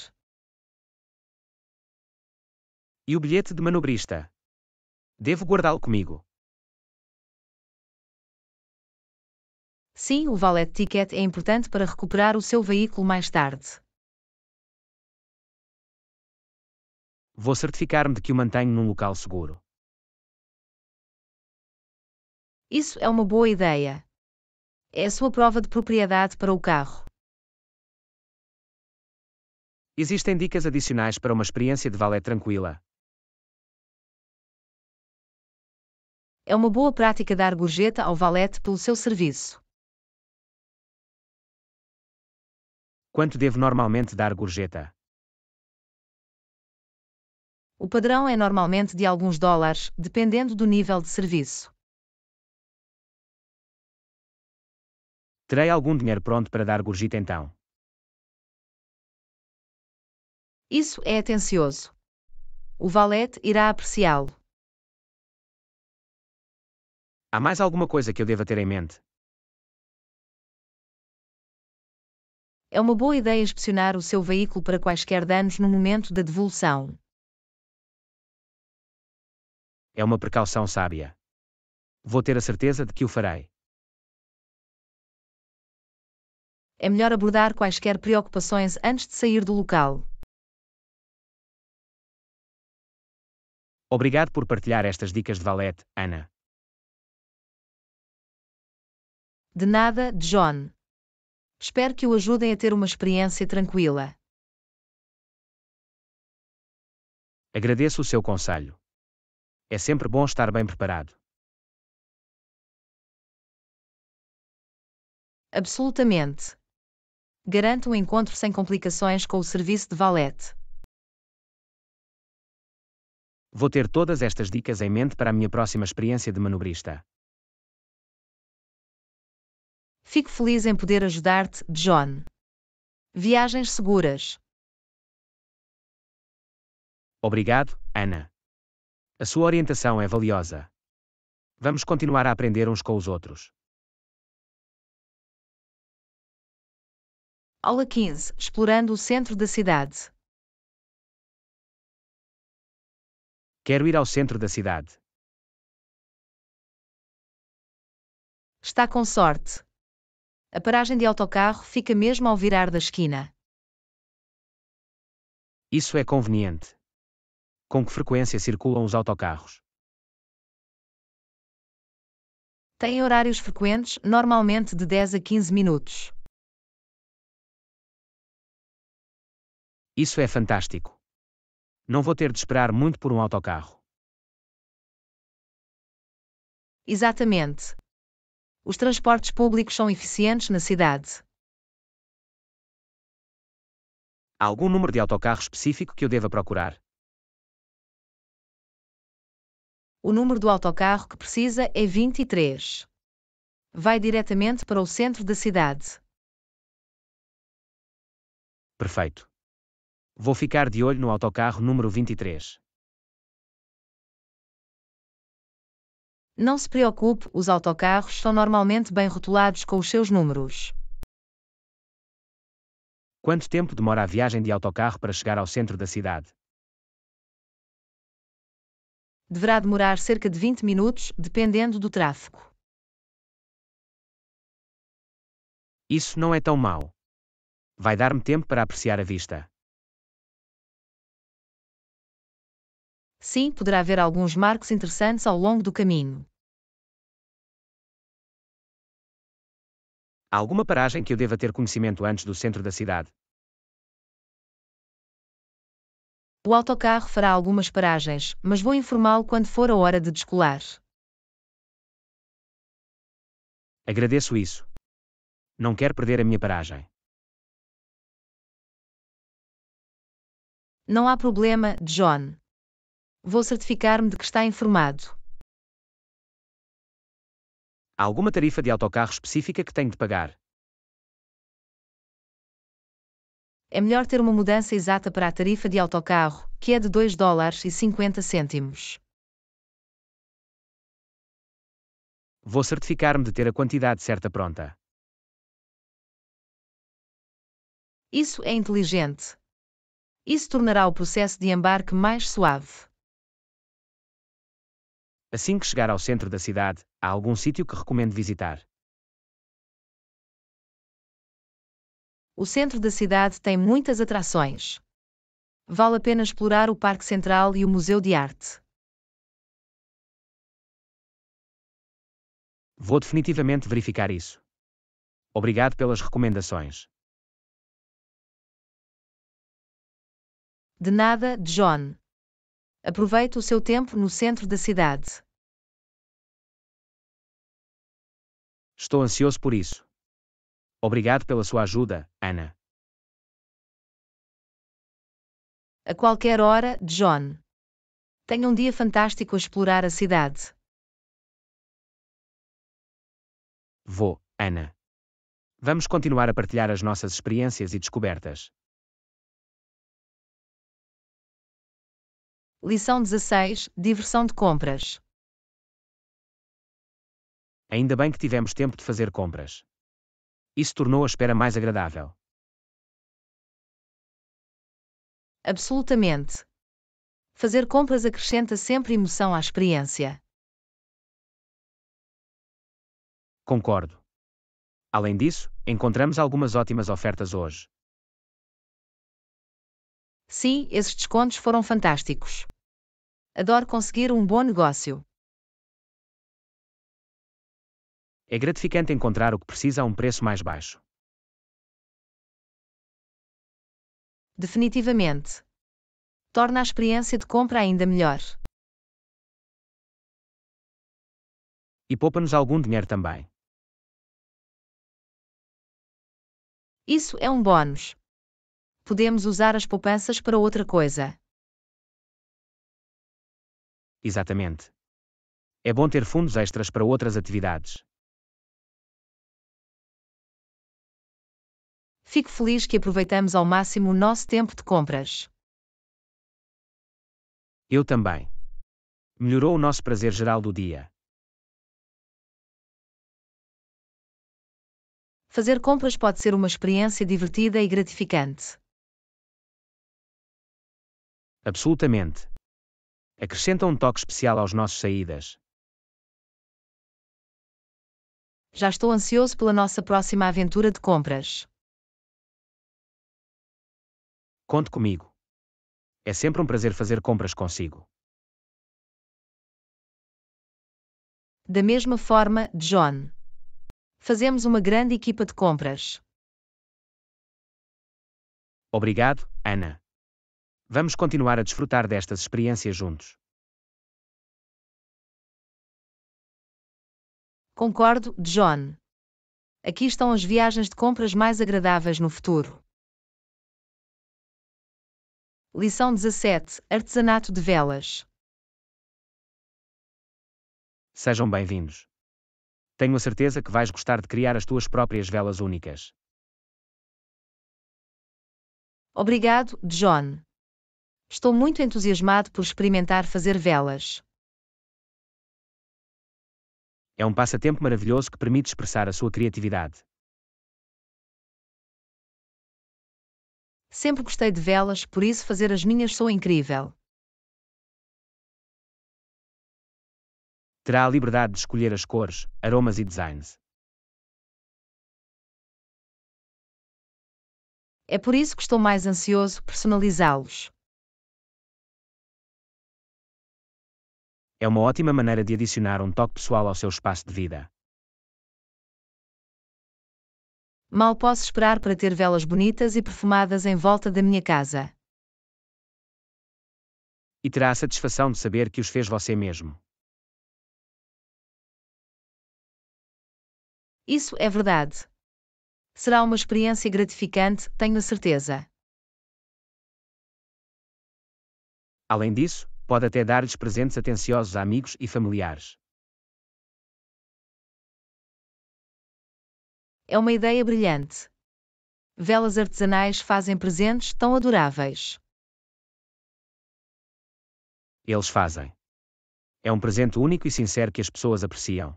E o bilhete de manobrista? Devo guardá-lo comigo. Sim, o valet ticket é importante para recuperar o seu veículo mais tarde. Vou certificar-me de que o mantenho num local seguro. Isso é uma boa ideia. É a sua prova de propriedade para o carro. Existem dicas adicionais para uma experiência de valet tranquila. É uma boa prática dar gorjeta ao valete pelo seu serviço. Quanto devo normalmente dar gorjeta? O padrão é normalmente de alguns dólares, dependendo do nível de serviço. Terei algum dinheiro pronto para dar gorjeta então? Isso é atencioso. O valete irá apreciá-lo. Há mais alguma coisa que eu deva ter em mente? é uma boa ideia inspecionar o seu veículo para quaisquer danos no momento da devolução. É uma precaução sábia. Vou ter a certeza de que o farei. É melhor abordar quaisquer preocupações antes de sair do local. Obrigado por partilhar estas dicas de Valete, Ana. De nada, John. Espero que o ajudem a ter uma experiência tranquila. Agradeço o seu conselho. É sempre bom estar bem preparado. Absolutamente. Garanto um encontro sem complicações com o serviço de valete. Vou ter todas estas dicas em mente para a minha próxima experiência de manobrista. Fico feliz em poder ajudar-te, John. Viagens seguras. Obrigado, Ana. A sua orientação é valiosa. Vamos continuar a aprender uns com os outros. Aula 15 Explorando o centro da cidade. Quero ir ao centro da cidade. Está com sorte. A paragem de autocarro fica mesmo ao virar da esquina. Isso é conveniente. Com que frequência circulam os autocarros? Tem horários frequentes, normalmente de 10 a 15 minutos. Isso é fantástico. Não vou ter de esperar muito por um autocarro. Exatamente. Os transportes públicos são eficientes na cidade. Há algum número de autocarro específico que eu deva procurar? O número do autocarro que precisa é 23. Vai diretamente para o centro da cidade. Perfeito. Vou ficar de olho no autocarro número 23. Não se preocupe, os autocarros estão normalmente bem rotulados com os seus números. Quanto tempo demora a viagem de autocarro para chegar ao centro da cidade? Deverá demorar cerca de 20 minutos, dependendo do tráfego. Isso não é tão mau. Vai dar-me tempo para apreciar a vista. Sim, poderá haver alguns marcos interessantes ao longo do caminho. Há alguma paragem que eu deva ter conhecimento antes do centro da cidade? O autocarro fará algumas paragens, mas vou informá-lo quando for a hora de descolar. Agradeço isso. Não quero perder a minha paragem. Não há problema, John. Vou certificar-me de que está informado. Há alguma tarifa de autocarro específica que tenho de pagar? É melhor ter uma mudança exata para a tarifa de autocarro, que é de 2 dólares e 50 cêntimos. Vou certificar-me de ter a quantidade certa pronta. Isso é inteligente. Isso tornará o processo de embarque mais suave. Assim que chegar ao centro da cidade, há algum sítio que recomendo visitar? O centro da cidade tem muitas atrações. Vale a pena explorar o Parque Central e o Museu de Arte. Vou definitivamente verificar isso. Obrigado pelas recomendações. De nada, John. Aproveite o seu tempo no centro da cidade. Estou ansioso por isso. Obrigado pela sua ajuda, Ana. A qualquer hora, John. Tenha um dia fantástico a explorar a cidade. Vou, Ana. Vamos continuar a partilhar as nossas experiências e descobertas. Lição 16 Diversão de compras. Ainda bem que tivemos tempo de fazer compras. Isso tornou a espera mais agradável. Absolutamente. Fazer compras acrescenta sempre emoção à experiência. Concordo. Além disso, encontramos algumas ótimas ofertas hoje. Sim, esses descontos foram fantásticos. Adoro conseguir um bom negócio. É gratificante encontrar o que precisa a um preço mais baixo. Definitivamente. Torna a experiência de compra ainda melhor. E poupa-nos algum dinheiro também. Isso é um bónus podemos usar as poupanças para outra coisa. Exatamente. É bom ter fundos extras para outras atividades. Fico feliz que aproveitamos ao máximo o nosso tempo de compras. Eu também. Melhorou o nosso prazer geral do dia. Fazer compras pode ser uma experiência divertida e gratificante. Absolutamente. Acrescenta um toque especial aos nossos saídas. Já estou ansioso pela nossa próxima aventura de compras. Conte comigo. É sempre um prazer fazer compras consigo. Da mesma forma, John. Fazemos uma grande equipa de compras. Obrigado, Ana. Vamos continuar a desfrutar destas experiências juntos. Concordo, John. Aqui estão as viagens de compras mais agradáveis no futuro. Lição 17 Artesanato de Velas Sejam bem-vindos. Tenho a certeza que vais gostar de criar as tuas próprias velas únicas. Obrigado, John. Estou muito entusiasmado por experimentar fazer velas. É um passatempo maravilhoso que permite expressar a sua criatividade. Sempre gostei de velas, por isso fazer as minhas sou incrível. Terá a liberdade de escolher as cores, aromas e designs. É por isso que estou mais ansioso personalizá-los. é uma ótima maneira de adicionar um toque pessoal ao seu espaço de vida. Mal posso esperar para ter velas bonitas e perfumadas em volta da minha casa. E terá a satisfação de saber que os fez você mesmo. Isso é verdade. Será uma experiência gratificante, tenho a certeza. Além disso, pode até dar-lhes presentes atenciosos a amigos e familiares. É uma ideia brilhante. Velas artesanais fazem presentes tão adoráveis. Eles fazem. É um presente único e sincero que as pessoas apreciam.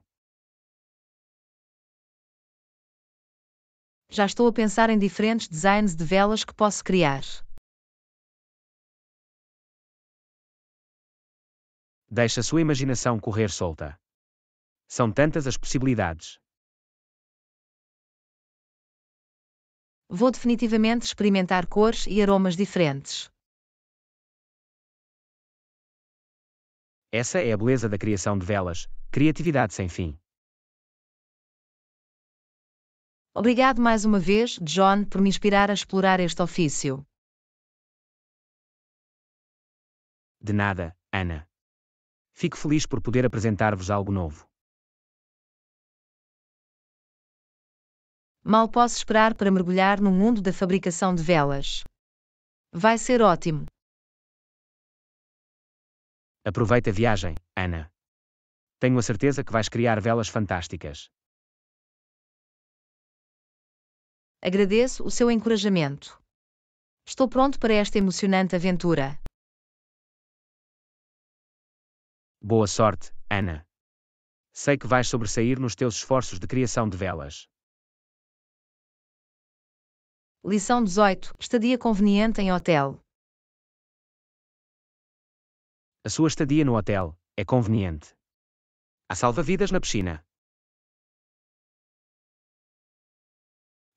Já estou a pensar em diferentes designs de velas que posso criar. Deixa a sua imaginação correr solta. São tantas as possibilidades. Vou definitivamente experimentar cores e aromas diferentes. Essa é a beleza da criação de velas, criatividade sem fim. Obrigado mais uma vez, John, por me inspirar a explorar este ofício. De nada, Ana. Fico feliz por poder apresentar-vos algo novo. Mal posso esperar para mergulhar no mundo da fabricação de velas. Vai ser ótimo. Aproveita a viagem, Ana. Tenho a certeza que vais criar velas fantásticas. Agradeço o seu encorajamento. Estou pronto para esta emocionante aventura. Boa sorte, Ana. Sei que vais sobressair nos teus esforços de criação de velas. Lição 18. Estadia conveniente em hotel. A sua estadia no hotel é conveniente. Há salva-vidas na piscina.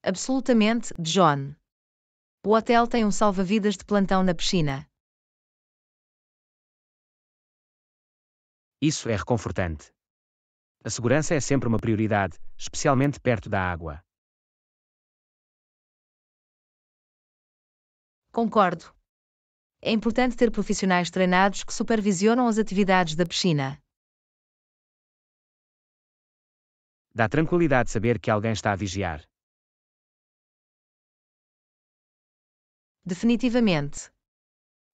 Absolutamente, John. O hotel tem um salva-vidas de plantão na piscina. Isso é reconfortante. A segurança é sempre uma prioridade, especialmente perto da água. Concordo. É importante ter profissionais treinados que supervisionam as atividades da piscina. Dá tranquilidade saber que alguém está a vigiar. Definitivamente.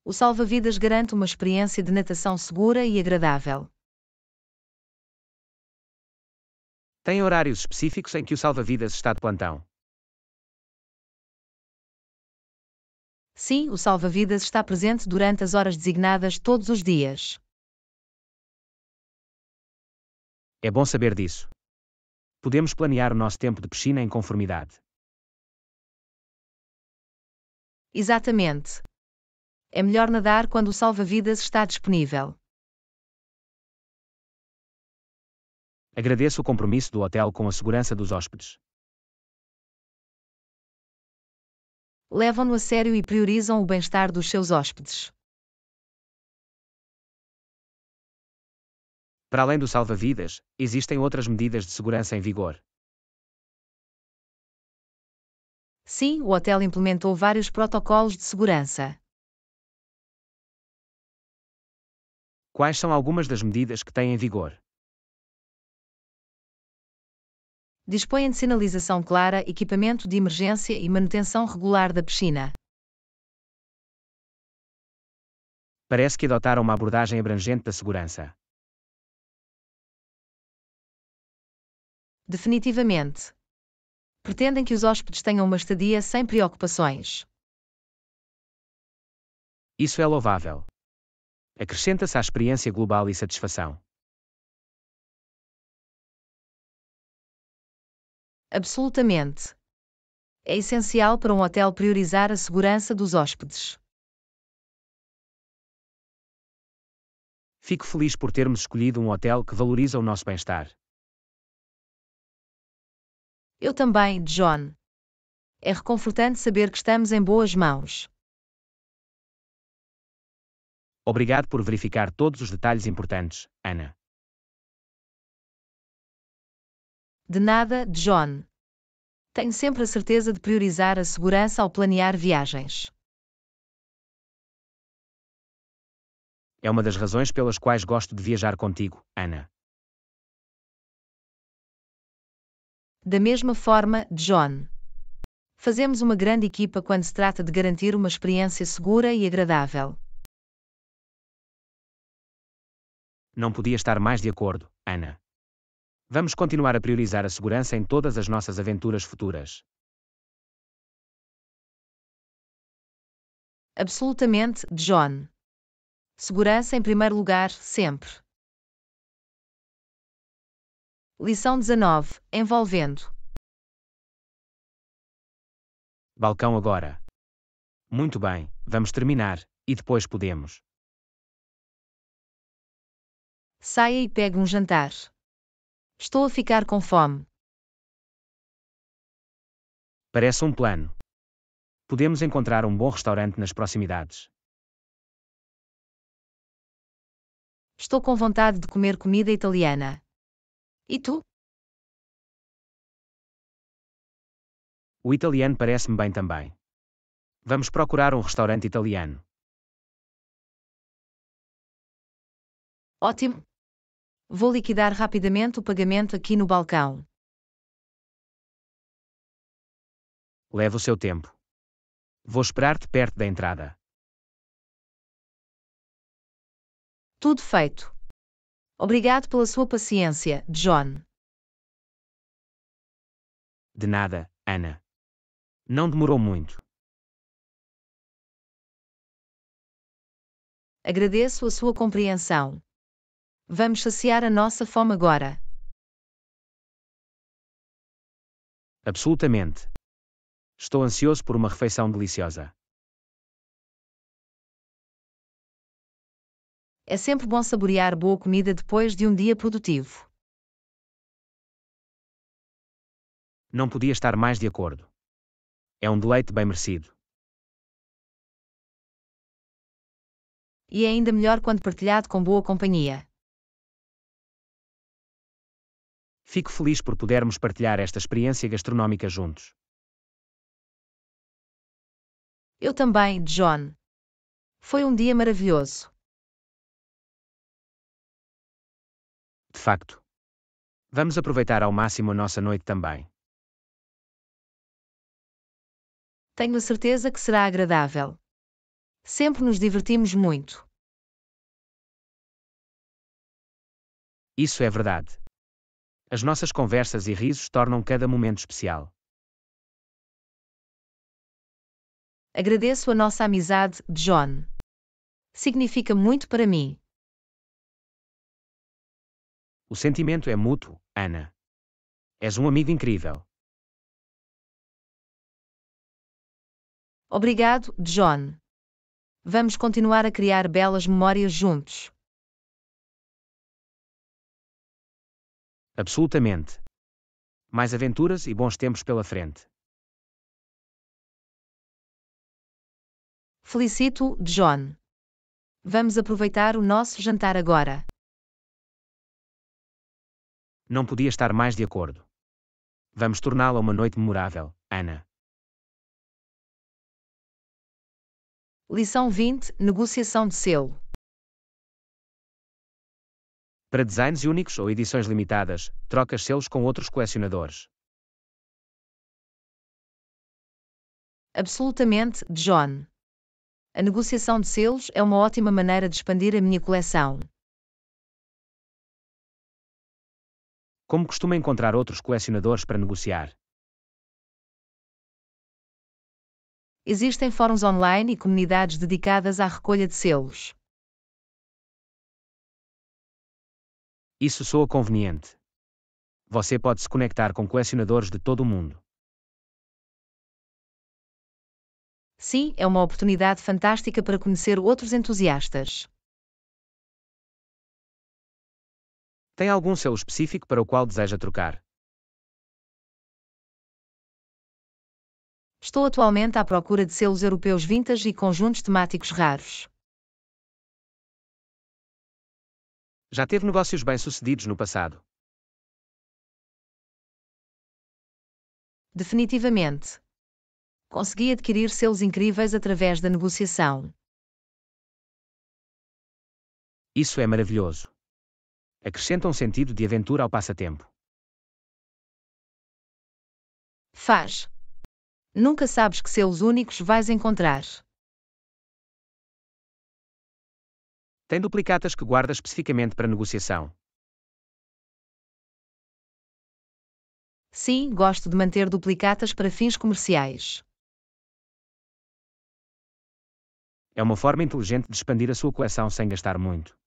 O salva-vidas garante uma experiência de natação segura e agradável. Tem horários específicos em que o salva-vidas está de plantão. Sim, o salva-vidas está presente durante as horas designadas todos os dias. É bom saber disso. Podemos planear o nosso tempo de piscina em conformidade. Exatamente. É melhor nadar quando o salva-vidas está disponível. Agradeço o compromisso do hotel com a segurança dos hóspedes. Levam-no a sério e priorizam o bem-estar dos seus hóspedes. Para além do salva-vidas, existem outras medidas de segurança em vigor. Sim, o hotel implementou vários protocolos de segurança. Quais são algumas das medidas que têm em vigor? Dispõem de sinalização clara, equipamento de emergência e manutenção regular da piscina. Parece que adotaram uma abordagem abrangente da segurança. Definitivamente. Pretendem que os hóspedes tenham uma estadia sem preocupações. Isso é louvável. Acrescenta-se à experiência global e satisfação. Absolutamente. É essencial para um hotel priorizar a segurança dos hóspedes. Fico feliz por termos escolhido um hotel que valoriza o nosso bem-estar. Eu também, John. É reconfortante saber que estamos em boas mãos. Obrigado por verificar todos os detalhes importantes, Ana. De nada, John. Tenho sempre a certeza de priorizar a segurança ao planear viagens. É uma das razões pelas quais gosto de viajar contigo, Ana. Da mesma forma, John. Fazemos uma grande equipa quando se trata de garantir uma experiência segura e agradável. Não podia estar mais de acordo, Ana. Vamos continuar a priorizar a segurança em todas as nossas aventuras futuras. Absolutamente, John. Segurança em primeiro lugar, sempre. Lição 19 Envolvendo Balcão agora. Muito bem, vamos terminar, e depois podemos. Saia e pegue um jantar. Estou a ficar com fome. Parece um plano. Podemos encontrar um bom restaurante nas proximidades. Estou com vontade de comer comida italiana. E tu? O italiano parece-me bem também. Vamos procurar um restaurante italiano. Ótimo! Vou liquidar rapidamente o pagamento aqui no balcão. Leva o seu tempo. Vou esperar-te perto da entrada. Tudo feito. Obrigado pela sua paciência, John. De nada, Ana. Não demorou muito. Agradeço a sua compreensão. Vamos saciar a nossa fome agora. Absolutamente. Estou ansioso por uma refeição deliciosa. É sempre bom saborear boa comida depois de um dia produtivo. Não podia estar mais de acordo. É um deleite bem merecido. E é ainda melhor quando partilhado com boa companhia. Fico feliz por podermos partilhar esta experiência gastronómica juntos. Eu também, John. Foi um dia maravilhoso. De facto. Vamos aproveitar ao máximo a nossa noite também. Tenho a certeza que será agradável. Sempre nos divertimos muito. Isso é verdade as nossas conversas e risos tornam cada momento especial. Agradeço a nossa amizade, John. Significa muito para mim. O sentimento é mútuo, Ana. És um amigo incrível. Obrigado, John. Vamos continuar a criar belas memórias juntos. Absolutamente. Mais aventuras e bons tempos pela frente. Felicito, John. Vamos aproveitar o nosso jantar agora. Não podia estar mais de acordo. Vamos torná-la uma noite memorável, Ana. Lição 20 Negociação de selo para designs únicos ou edições limitadas, trocas selos com outros colecionadores. Absolutamente, John. A negociação de selos é uma ótima maneira de expandir a minha coleção. Como costuma encontrar outros colecionadores para negociar? Existem fóruns online e comunidades dedicadas à recolha de selos. Isso soa conveniente. Você pode se conectar com colecionadores de todo o mundo. Sim, é uma oportunidade fantástica para conhecer outros entusiastas. Tem algum selo específico para o qual deseja trocar? Estou atualmente à procura de selos europeus vintage e conjuntos temáticos raros. Já teve negócios bem-sucedidos no passado? Definitivamente. Consegui adquirir selos incríveis através da negociação. Isso é maravilhoso. Acrescenta um sentido de aventura ao passatempo. Faz. Nunca sabes que selos únicos vais encontrar. Tem duplicatas que guarda especificamente para negociação. Sim, gosto de manter duplicatas para fins comerciais. É uma forma inteligente de expandir a sua coleção sem gastar muito.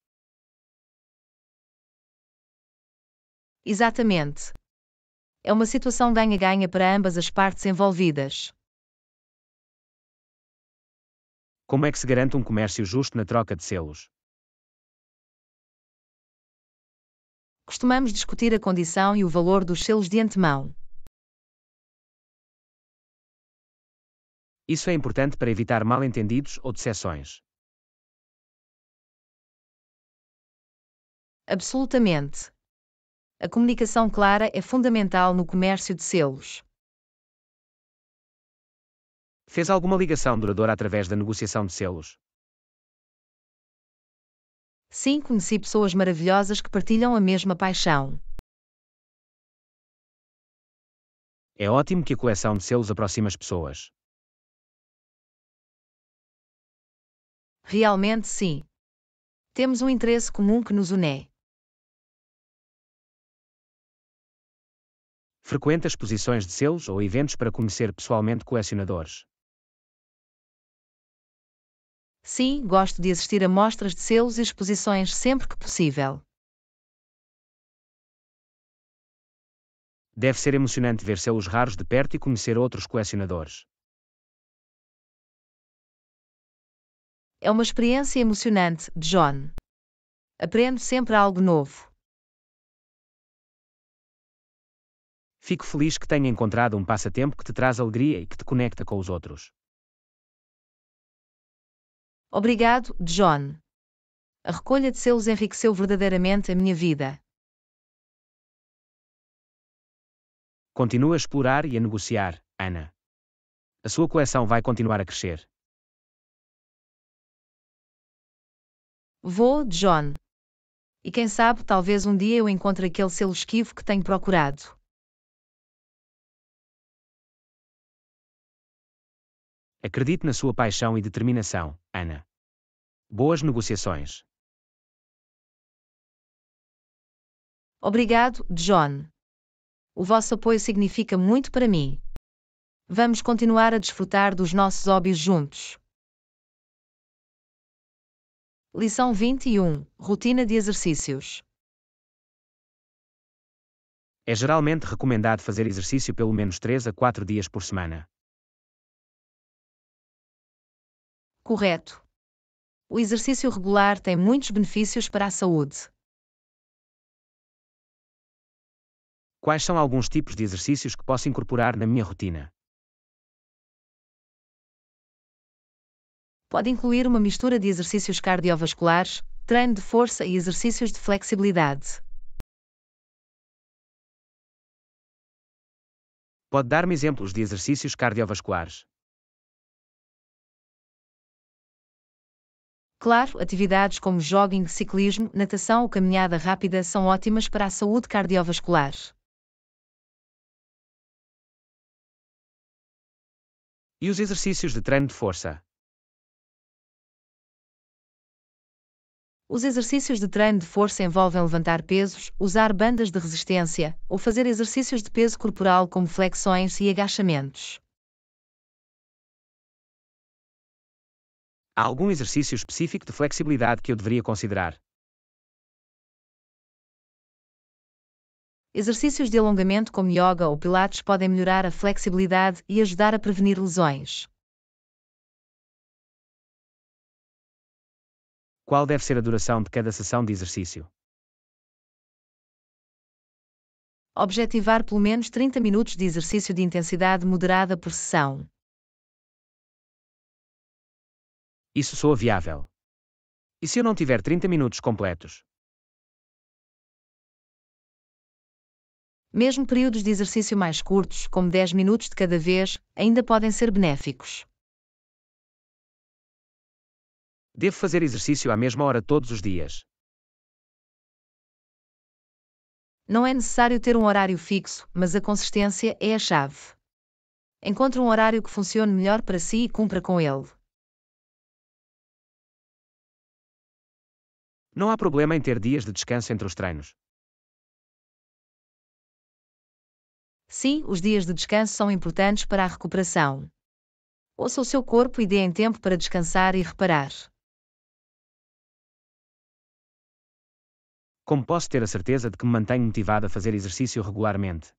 Exatamente. É uma situação ganha-ganha para ambas as partes envolvidas. Como é que se garante um comércio justo na troca de selos? costumamos discutir a condição e o valor dos selos de antemão. Isso é importante para evitar mal-entendidos ou decepções. Absolutamente. A comunicação clara é fundamental no comércio de selos. Fez alguma ligação duradoura através da negociação de selos? Sim, conheci pessoas maravilhosas que partilham a mesma paixão. É ótimo que a coleção de selos aproxime as pessoas. Realmente sim. Temos um interesse comum que nos une. Frequenta exposições de selos ou eventos para conhecer pessoalmente colecionadores. Sim, gosto de assistir a mostras de selos e exposições sempre que possível. Deve ser emocionante ver selos raros de perto e conhecer outros colecionadores. É uma experiência emocionante, John. Aprendo sempre algo novo. Fico feliz que tenha encontrado um passatempo que te traz alegria e que te conecta com os outros. Obrigado, John. A recolha de selos enriqueceu verdadeiramente a minha vida. Continua a explorar e a negociar, Ana. A sua coleção vai continuar a crescer. Vou, John. E quem sabe, talvez um dia eu encontre aquele selo esquivo que tenho procurado. Acredite na sua paixão e determinação, Ana. Boas negociações. Obrigado, John. O vosso apoio significa muito para mim. Vamos continuar a desfrutar dos nossos hobbies juntos. Lição 21 Rotina de exercícios. É geralmente recomendado fazer exercício pelo menos 3 a 4 dias por semana. correto. O exercício regular tem muitos benefícios para a saúde. Quais são alguns tipos de exercícios que posso incorporar na minha rotina? Pode incluir uma mistura de exercícios cardiovasculares, treino de força e exercícios de flexibilidade. Pode dar-me exemplos de exercícios cardiovasculares? Claro, atividades como jogging, ciclismo, natação ou caminhada rápida são ótimas para a saúde cardiovascular. E os exercícios de treino de força? Os exercícios de treino de força envolvem levantar pesos, usar bandas de resistência ou fazer exercícios de peso corporal como flexões e agachamentos. Há algum exercício específico de flexibilidade que eu deveria considerar? Exercícios de alongamento como yoga ou pilates podem melhorar a flexibilidade e ajudar a prevenir lesões. Qual deve ser a duração de cada sessão de exercício? Objetivar pelo menos 30 minutos de exercício de intensidade moderada por sessão. Isso soa viável. E se eu não tiver 30 minutos completos? Mesmo períodos de exercício mais curtos, como 10 minutos de cada vez, ainda podem ser benéficos. Devo fazer exercício à mesma hora todos os dias. Não é necessário ter um horário fixo, mas a consistência é a chave. Encontre um horário que funcione melhor para si e cumpra com ele. Não há problema em ter dias de descanso entre os treinos. Sim, os dias de descanso são importantes para a recuperação. Ouça o seu corpo e dê em tempo para descansar e reparar. Como posso ter a certeza de que me mantenho motivado a fazer exercício regularmente?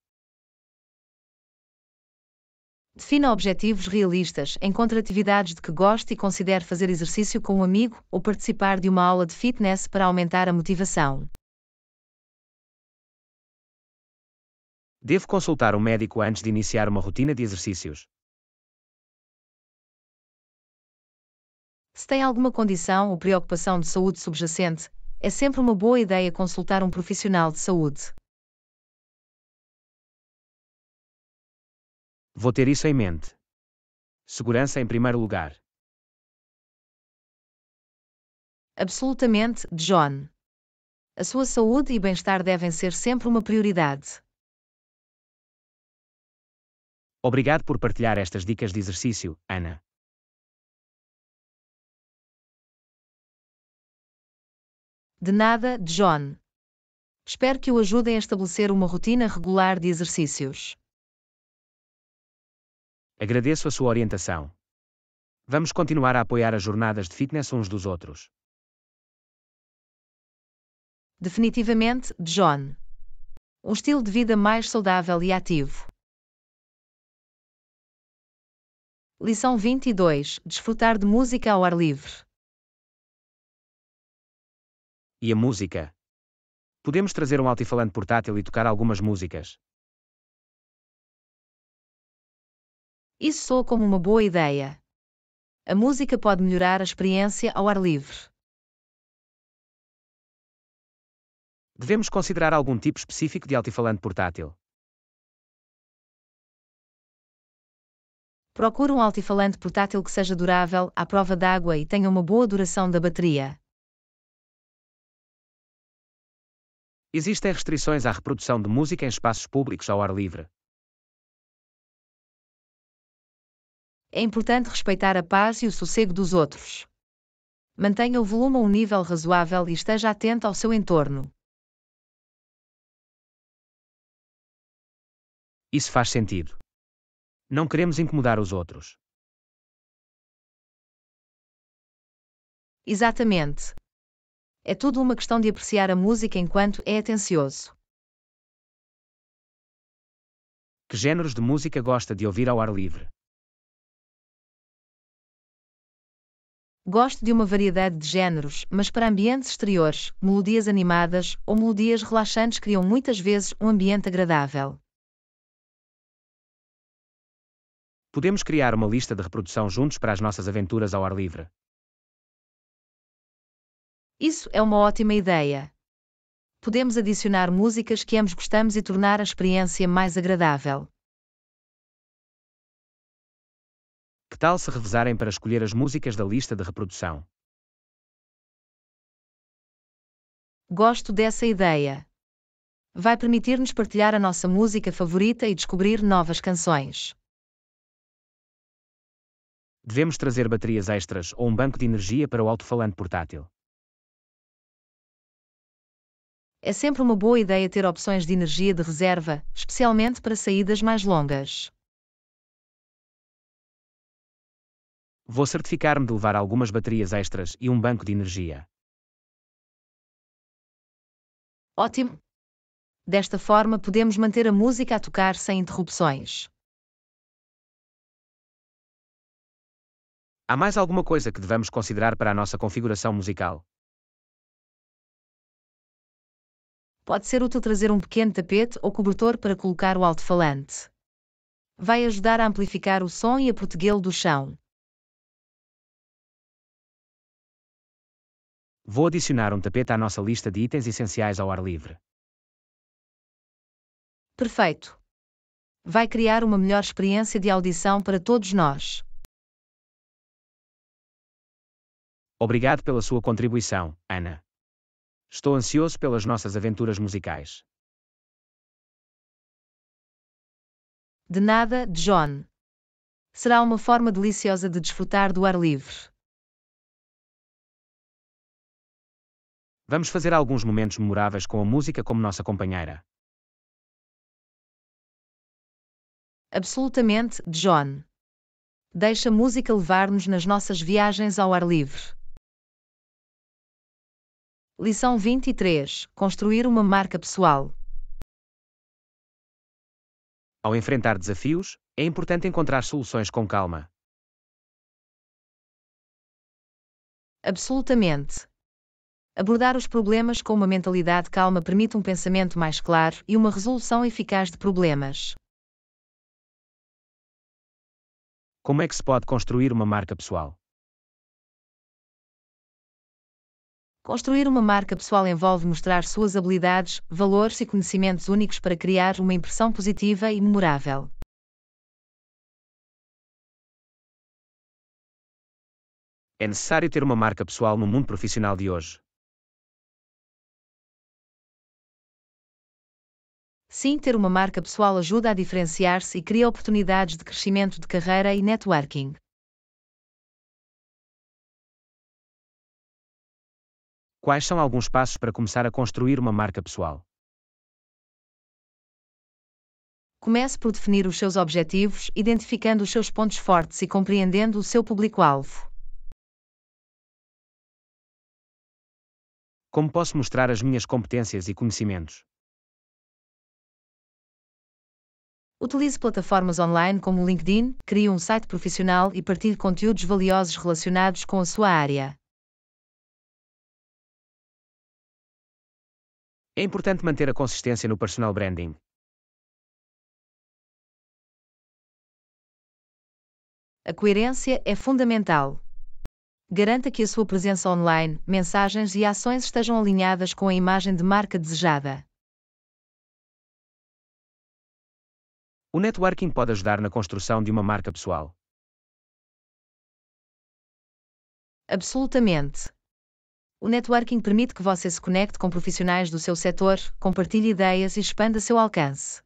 Defina objetivos realistas, encontre atividades de que goste e considere fazer exercício com um amigo ou participar de uma aula de fitness para aumentar a motivação. Devo consultar um médico antes de iniciar uma rotina de exercícios. Se tem alguma condição ou preocupação de saúde subjacente, é sempre uma boa ideia consultar um profissional de saúde. Vou ter isso em mente. Segurança em primeiro lugar. Absolutamente, John. A sua saúde e bem-estar devem ser sempre uma prioridade. Obrigado por partilhar estas dicas de exercício, Ana. De nada, John. Espero que o ajudem a estabelecer uma rotina regular de exercícios. Agradeço a sua orientação. Vamos continuar a apoiar as jornadas de fitness uns dos outros. Definitivamente, John. Um estilo de vida mais saudável e ativo. Lição 22: Desfrutar de música ao ar livre. E a música? Podemos trazer um altifalante portátil e tocar algumas músicas. Isso soa como uma boa ideia. A música pode melhorar a experiência ao ar livre. Devemos considerar algum tipo específico de altifalante portátil. Procure um altifalante portátil que seja durável, à prova d'água e tenha uma boa duração da bateria. Existem restrições à reprodução de música em espaços públicos ao ar livre. é importante respeitar a paz e o sossego dos outros. Mantenha o volume a um nível razoável e esteja atento ao seu entorno. Isso faz sentido. Não queremos incomodar os outros. Exatamente. É tudo uma questão de apreciar a música enquanto é atencioso. Que géneros de música gosta de ouvir ao ar livre? Gosto de uma variedade de géneros, mas para ambientes exteriores, melodias animadas ou melodias relaxantes criam muitas vezes um ambiente agradável. Podemos criar uma lista de reprodução juntos para as nossas aventuras ao ar livre. Isso é uma ótima ideia. Podemos adicionar músicas que ambos gostamos e tornar a experiência mais agradável. Que tal se revezarem para escolher as músicas da lista de reprodução? Gosto dessa ideia. Vai permitir-nos partilhar a nossa música favorita e descobrir novas canções. Devemos trazer baterias extras ou um banco de energia para o alto-falante portátil. É sempre uma boa ideia ter opções de energia de reserva, especialmente para saídas mais longas. Vou certificar-me de levar algumas baterias extras e um banco de energia. Ótimo! Desta forma podemos manter a música a tocar sem interrupções. Há mais alguma coisa que devamos considerar para a nossa configuração musical? Pode ser útil trazer um pequeno tapete ou cobertor para colocar o alto-falante. Vai ajudar a amplificar o som e a protegê-lo do chão. Vou adicionar um tapete à nossa lista de itens essenciais ao ar livre. Perfeito. Vai criar uma melhor experiência de audição para todos nós. Obrigado pela sua contribuição, Ana. Estou ansioso pelas nossas aventuras musicais. De nada, John. Será uma forma deliciosa de desfrutar do ar livre. Vamos fazer alguns momentos memoráveis com a música como nossa companheira. Absolutamente, John. Deixa a música levar-nos nas nossas viagens ao ar livre. Lição 23: Construir uma marca pessoal. Ao enfrentar desafios, é importante encontrar soluções com calma. Absolutamente. Abordar os problemas com uma mentalidade calma permite um pensamento mais claro e uma resolução eficaz de problemas. Como é que se pode construir uma marca pessoal? Construir uma marca pessoal envolve mostrar suas habilidades, valores e conhecimentos únicos para criar uma impressão positiva e memorável. É necessário ter uma marca pessoal no mundo profissional de hoje. Sim, ter uma marca pessoal ajuda a diferenciar-se e cria oportunidades de crescimento de carreira e networking. Quais são alguns passos para começar a construir uma marca pessoal? Comece por definir os seus objetivos, identificando os seus pontos fortes e compreendendo o seu público-alvo. Como posso mostrar as minhas competências e conhecimentos? Utilize plataformas online como o LinkedIn, crie um site profissional e partilhe conteúdos valiosos relacionados com a sua área. É importante manter a consistência no personal branding. A coerência é fundamental. Garanta que a sua presença online, mensagens e ações estejam alinhadas com a imagem de marca desejada. O networking pode ajudar na construção de uma marca pessoal. Absolutamente. O networking permite que você se conecte com profissionais do seu setor, compartilhe ideias e expanda seu alcance.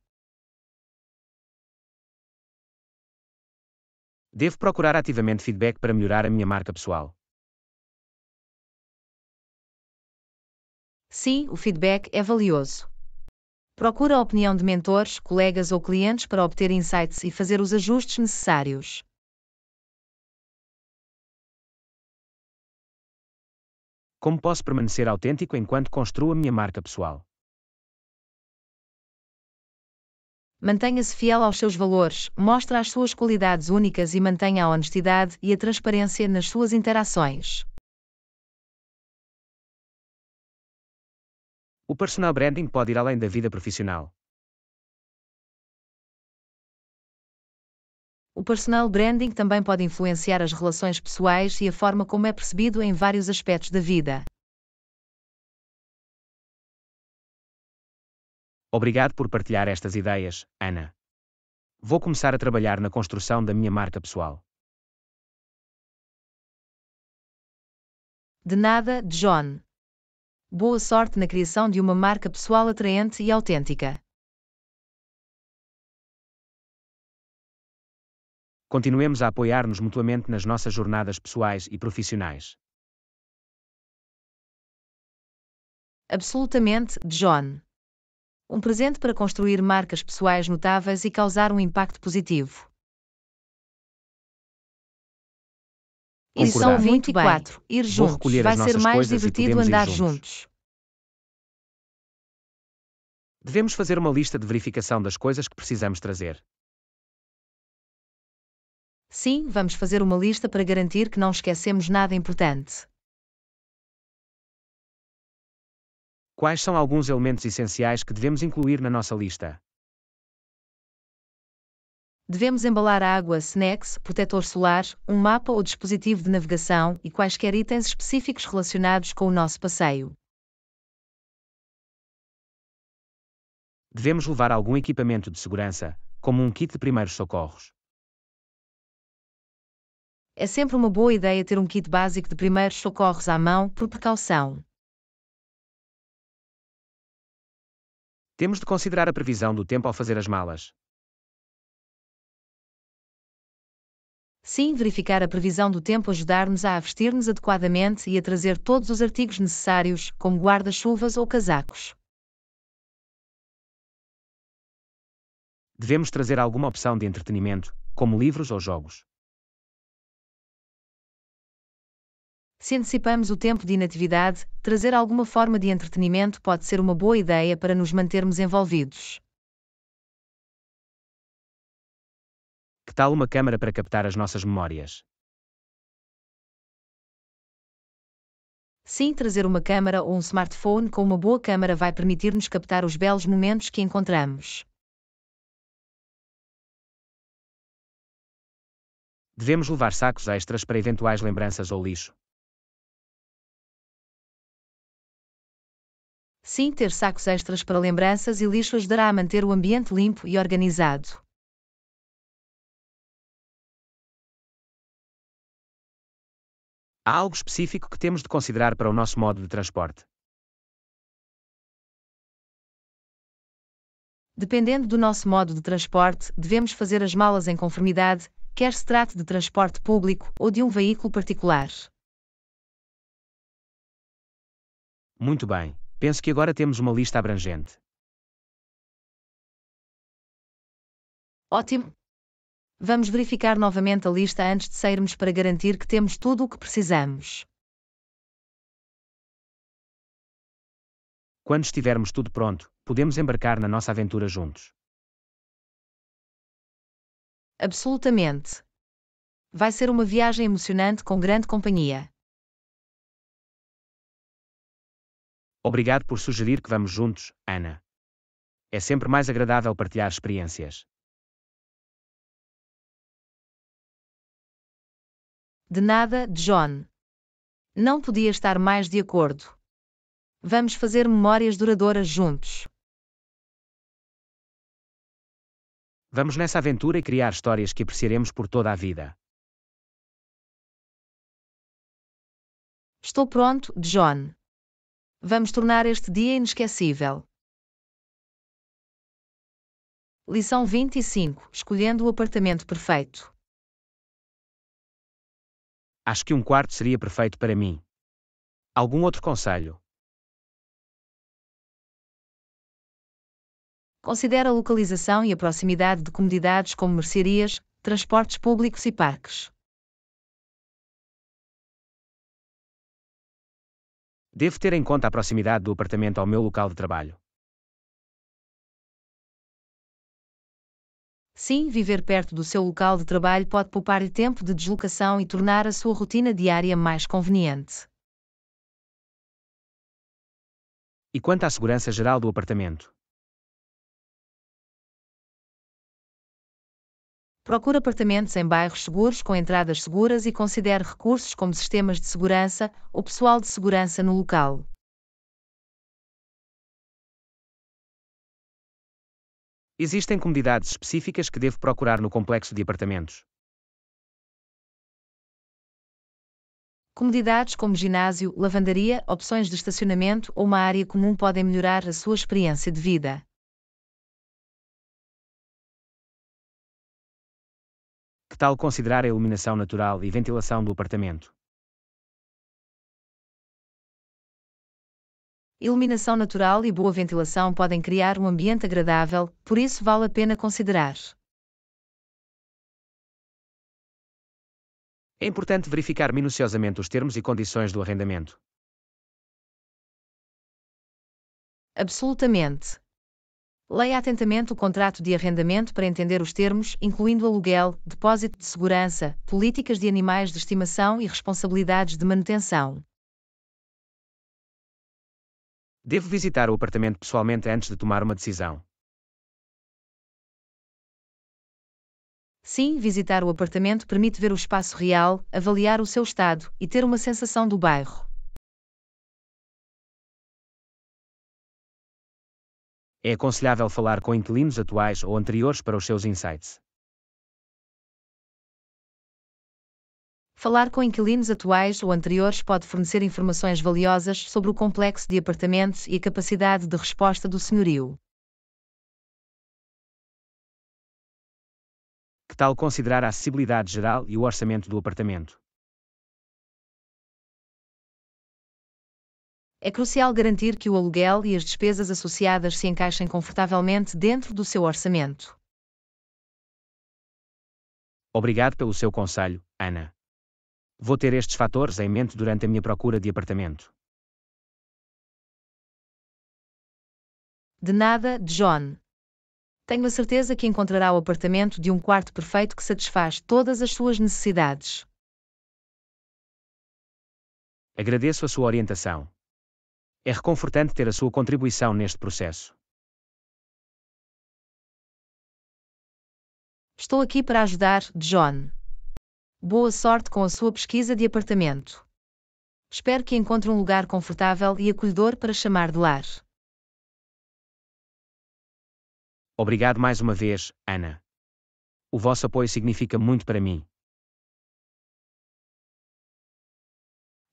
Devo procurar ativamente feedback para melhorar a minha marca pessoal. Sim, o feedback é valioso. Procura a opinião de mentores, colegas ou clientes para obter insights e fazer os ajustes necessários. Como posso permanecer autêntico enquanto construo a minha marca pessoal? Mantenha-se fiel aos seus valores, mostre as suas qualidades únicas e mantenha a honestidade e a transparência nas suas interações. O personal branding pode ir além da vida profissional. O personal branding também pode influenciar as relações pessoais e a forma como é percebido em vários aspectos da vida. Obrigado por partilhar estas ideias, Ana. Vou começar a trabalhar na construção da minha marca pessoal. De nada, John. Boa sorte na criação de uma marca pessoal atraente e autêntica. Continuemos a apoiar-nos mutuamente nas nossas jornadas pessoais e profissionais. Absolutamente, John. Um presente para construir marcas pessoais notáveis e causar um impacto positivo. E são 24. Ir juntos. Vai ser mais divertido andar juntos. Devemos fazer uma lista de verificação das coisas que precisamos trazer. Sim, vamos fazer uma lista para garantir que não esquecemos nada importante. Quais são alguns elementos essenciais que devemos incluir na nossa lista? devemos embalar água, snacks, protetor solar, um mapa ou dispositivo de navegação e quaisquer itens específicos relacionados com o nosso passeio. Devemos levar algum equipamento de segurança, como um kit de primeiros socorros. É sempre uma boa ideia ter um kit básico de primeiros socorros à mão, por precaução. Temos de considerar a previsão do tempo ao fazer as malas. Sim, verificar a previsão do tempo ajudar-nos a vestir-nos adequadamente e a trazer todos os artigos necessários, como guarda-chuvas ou casacos. Devemos trazer alguma opção de entretenimento, como livros ou jogos. Se antecipamos o tempo de inatividade, trazer alguma forma de entretenimento pode ser uma boa ideia para nos mantermos envolvidos. tal uma câmera para captar as nossas memórias? Sim, trazer uma câmera ou um smartphone com uma boa câmera vai permitir-nos captar os belos momentos que encontramos. Devemos levar sacos extras para eventuais lembranças ou lixo. Sim, ter sacos extras para lembranças e lixo ajudará a manter o ambiente limpo e organizado. Há algo específico que temos de considerar para o nosso modo de transporte. Dependendo do nosso modo de transporte, devemos fazer as malas em conformidade, quer se trate de transporte público ou de um veículo particular. Muito bem, penso que agora temos uma lista abrangente. Ótimo! Vamos verificar novamente a lista antes de sairmos para garantir que temos tudo o que precisamos. Quando estivermos tudo pronto, podemos embarcar na nossa aventura juntos. Absolutamente. Vai ser uma viagem emocionante com grande companhia. Obrigado por sugerir que vamos juntos, Ana. É sempre mais agradável partilhar experiências. De nada, John. Não podia estar mais de acordo. Vamos fazer memórias duradouras juntos. Vamos nessa aventura e criar histórias que apreciaremos por toda a vida. Estou pronto, John. Vamos tornar este dia inesquecível. Lição 25 Escolhendo o apartamento perfeito. Acho que um quarto seria perfeito para mim. Algum outro conselho? Considera a localização e a proximidade de comodidades, como mercearias, transportes públicos e parques. Devo ter em conta a proximidade do apartamento ao meu local de trabalho. Sim, viver perto do seu local de trabalho pode poupar-lhe tempo de deslocação e tornar a sua rotina diária mais conveniente. E quanto à segurança geral do apartamento? Procure apartamentos em bairros seguros com entradas seguras e considere recursos como sistemas de segurança ou pessoal de segurança no local. Existem comodidades específicas que devo procurar no complexo de apartamentos. Comodidades como ginásio, lavandaria, opções de estacionamento ou uma área comum podem melhorar a sua experiência de vida. Que tal considerar a iluminação natural e ventilação do apartamento? Iluminação natural e boa ventilação podem criar um ambiente agradável, por isso vale a pena considerar. É importante verificar minuciosamente os termos e condições do arrendamento. Absolutamente. Leia atentamente o contrato de arrendamento para entender os termos, incluindo aluguel, depósito de segurança, políticas de animais de estimação e responsabilidades de manutenção. Devo visitar o apartamento pessoalmente antes de tomar uma decisão. Sim, visitar o apartamento permite ver o espaço real, avaliar o seu estado e ter uma sensação do bairro. É aconselhável falar com inquilinos atuais ou anteriores para os seus insights. Falar com inquilinos atuais ou anteriores pode fornecer informações valiosas sobre o complexo de apartamentos e a capacidade de resposta do senhorio. Que tal considerar a acessibilidade geral e o orçamento do apartamento? É crucial garantir que o aluguel e as despesas associadas se encaixem confortavelmente dentro do seu orçamento. Obrigado pelo seu conselho, Ana. Vou ter estes fatores em mente durante a minha procura de apartamento. De nada, John. Tenho a certeza que encontrará o apartamento de um quarto perfeito que satisfaz todas as suas necessidades. Agradeço a sua orientação. É reconfortante ter a sua contribuição neste processo. Estou aqui para ajudar, John. Boa sorte com a sua pesquisa de apartamento. Espero que encontre um lugar confortável e acolhedor para chamar de lar. Obrigado mais uma vez, Ana. O vosso apoio significa muito para mim.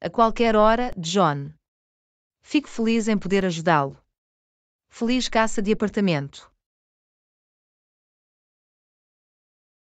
A qualquer hora, John. Fico feliz em poder ajudá-lo. Feliz caça de apartamento.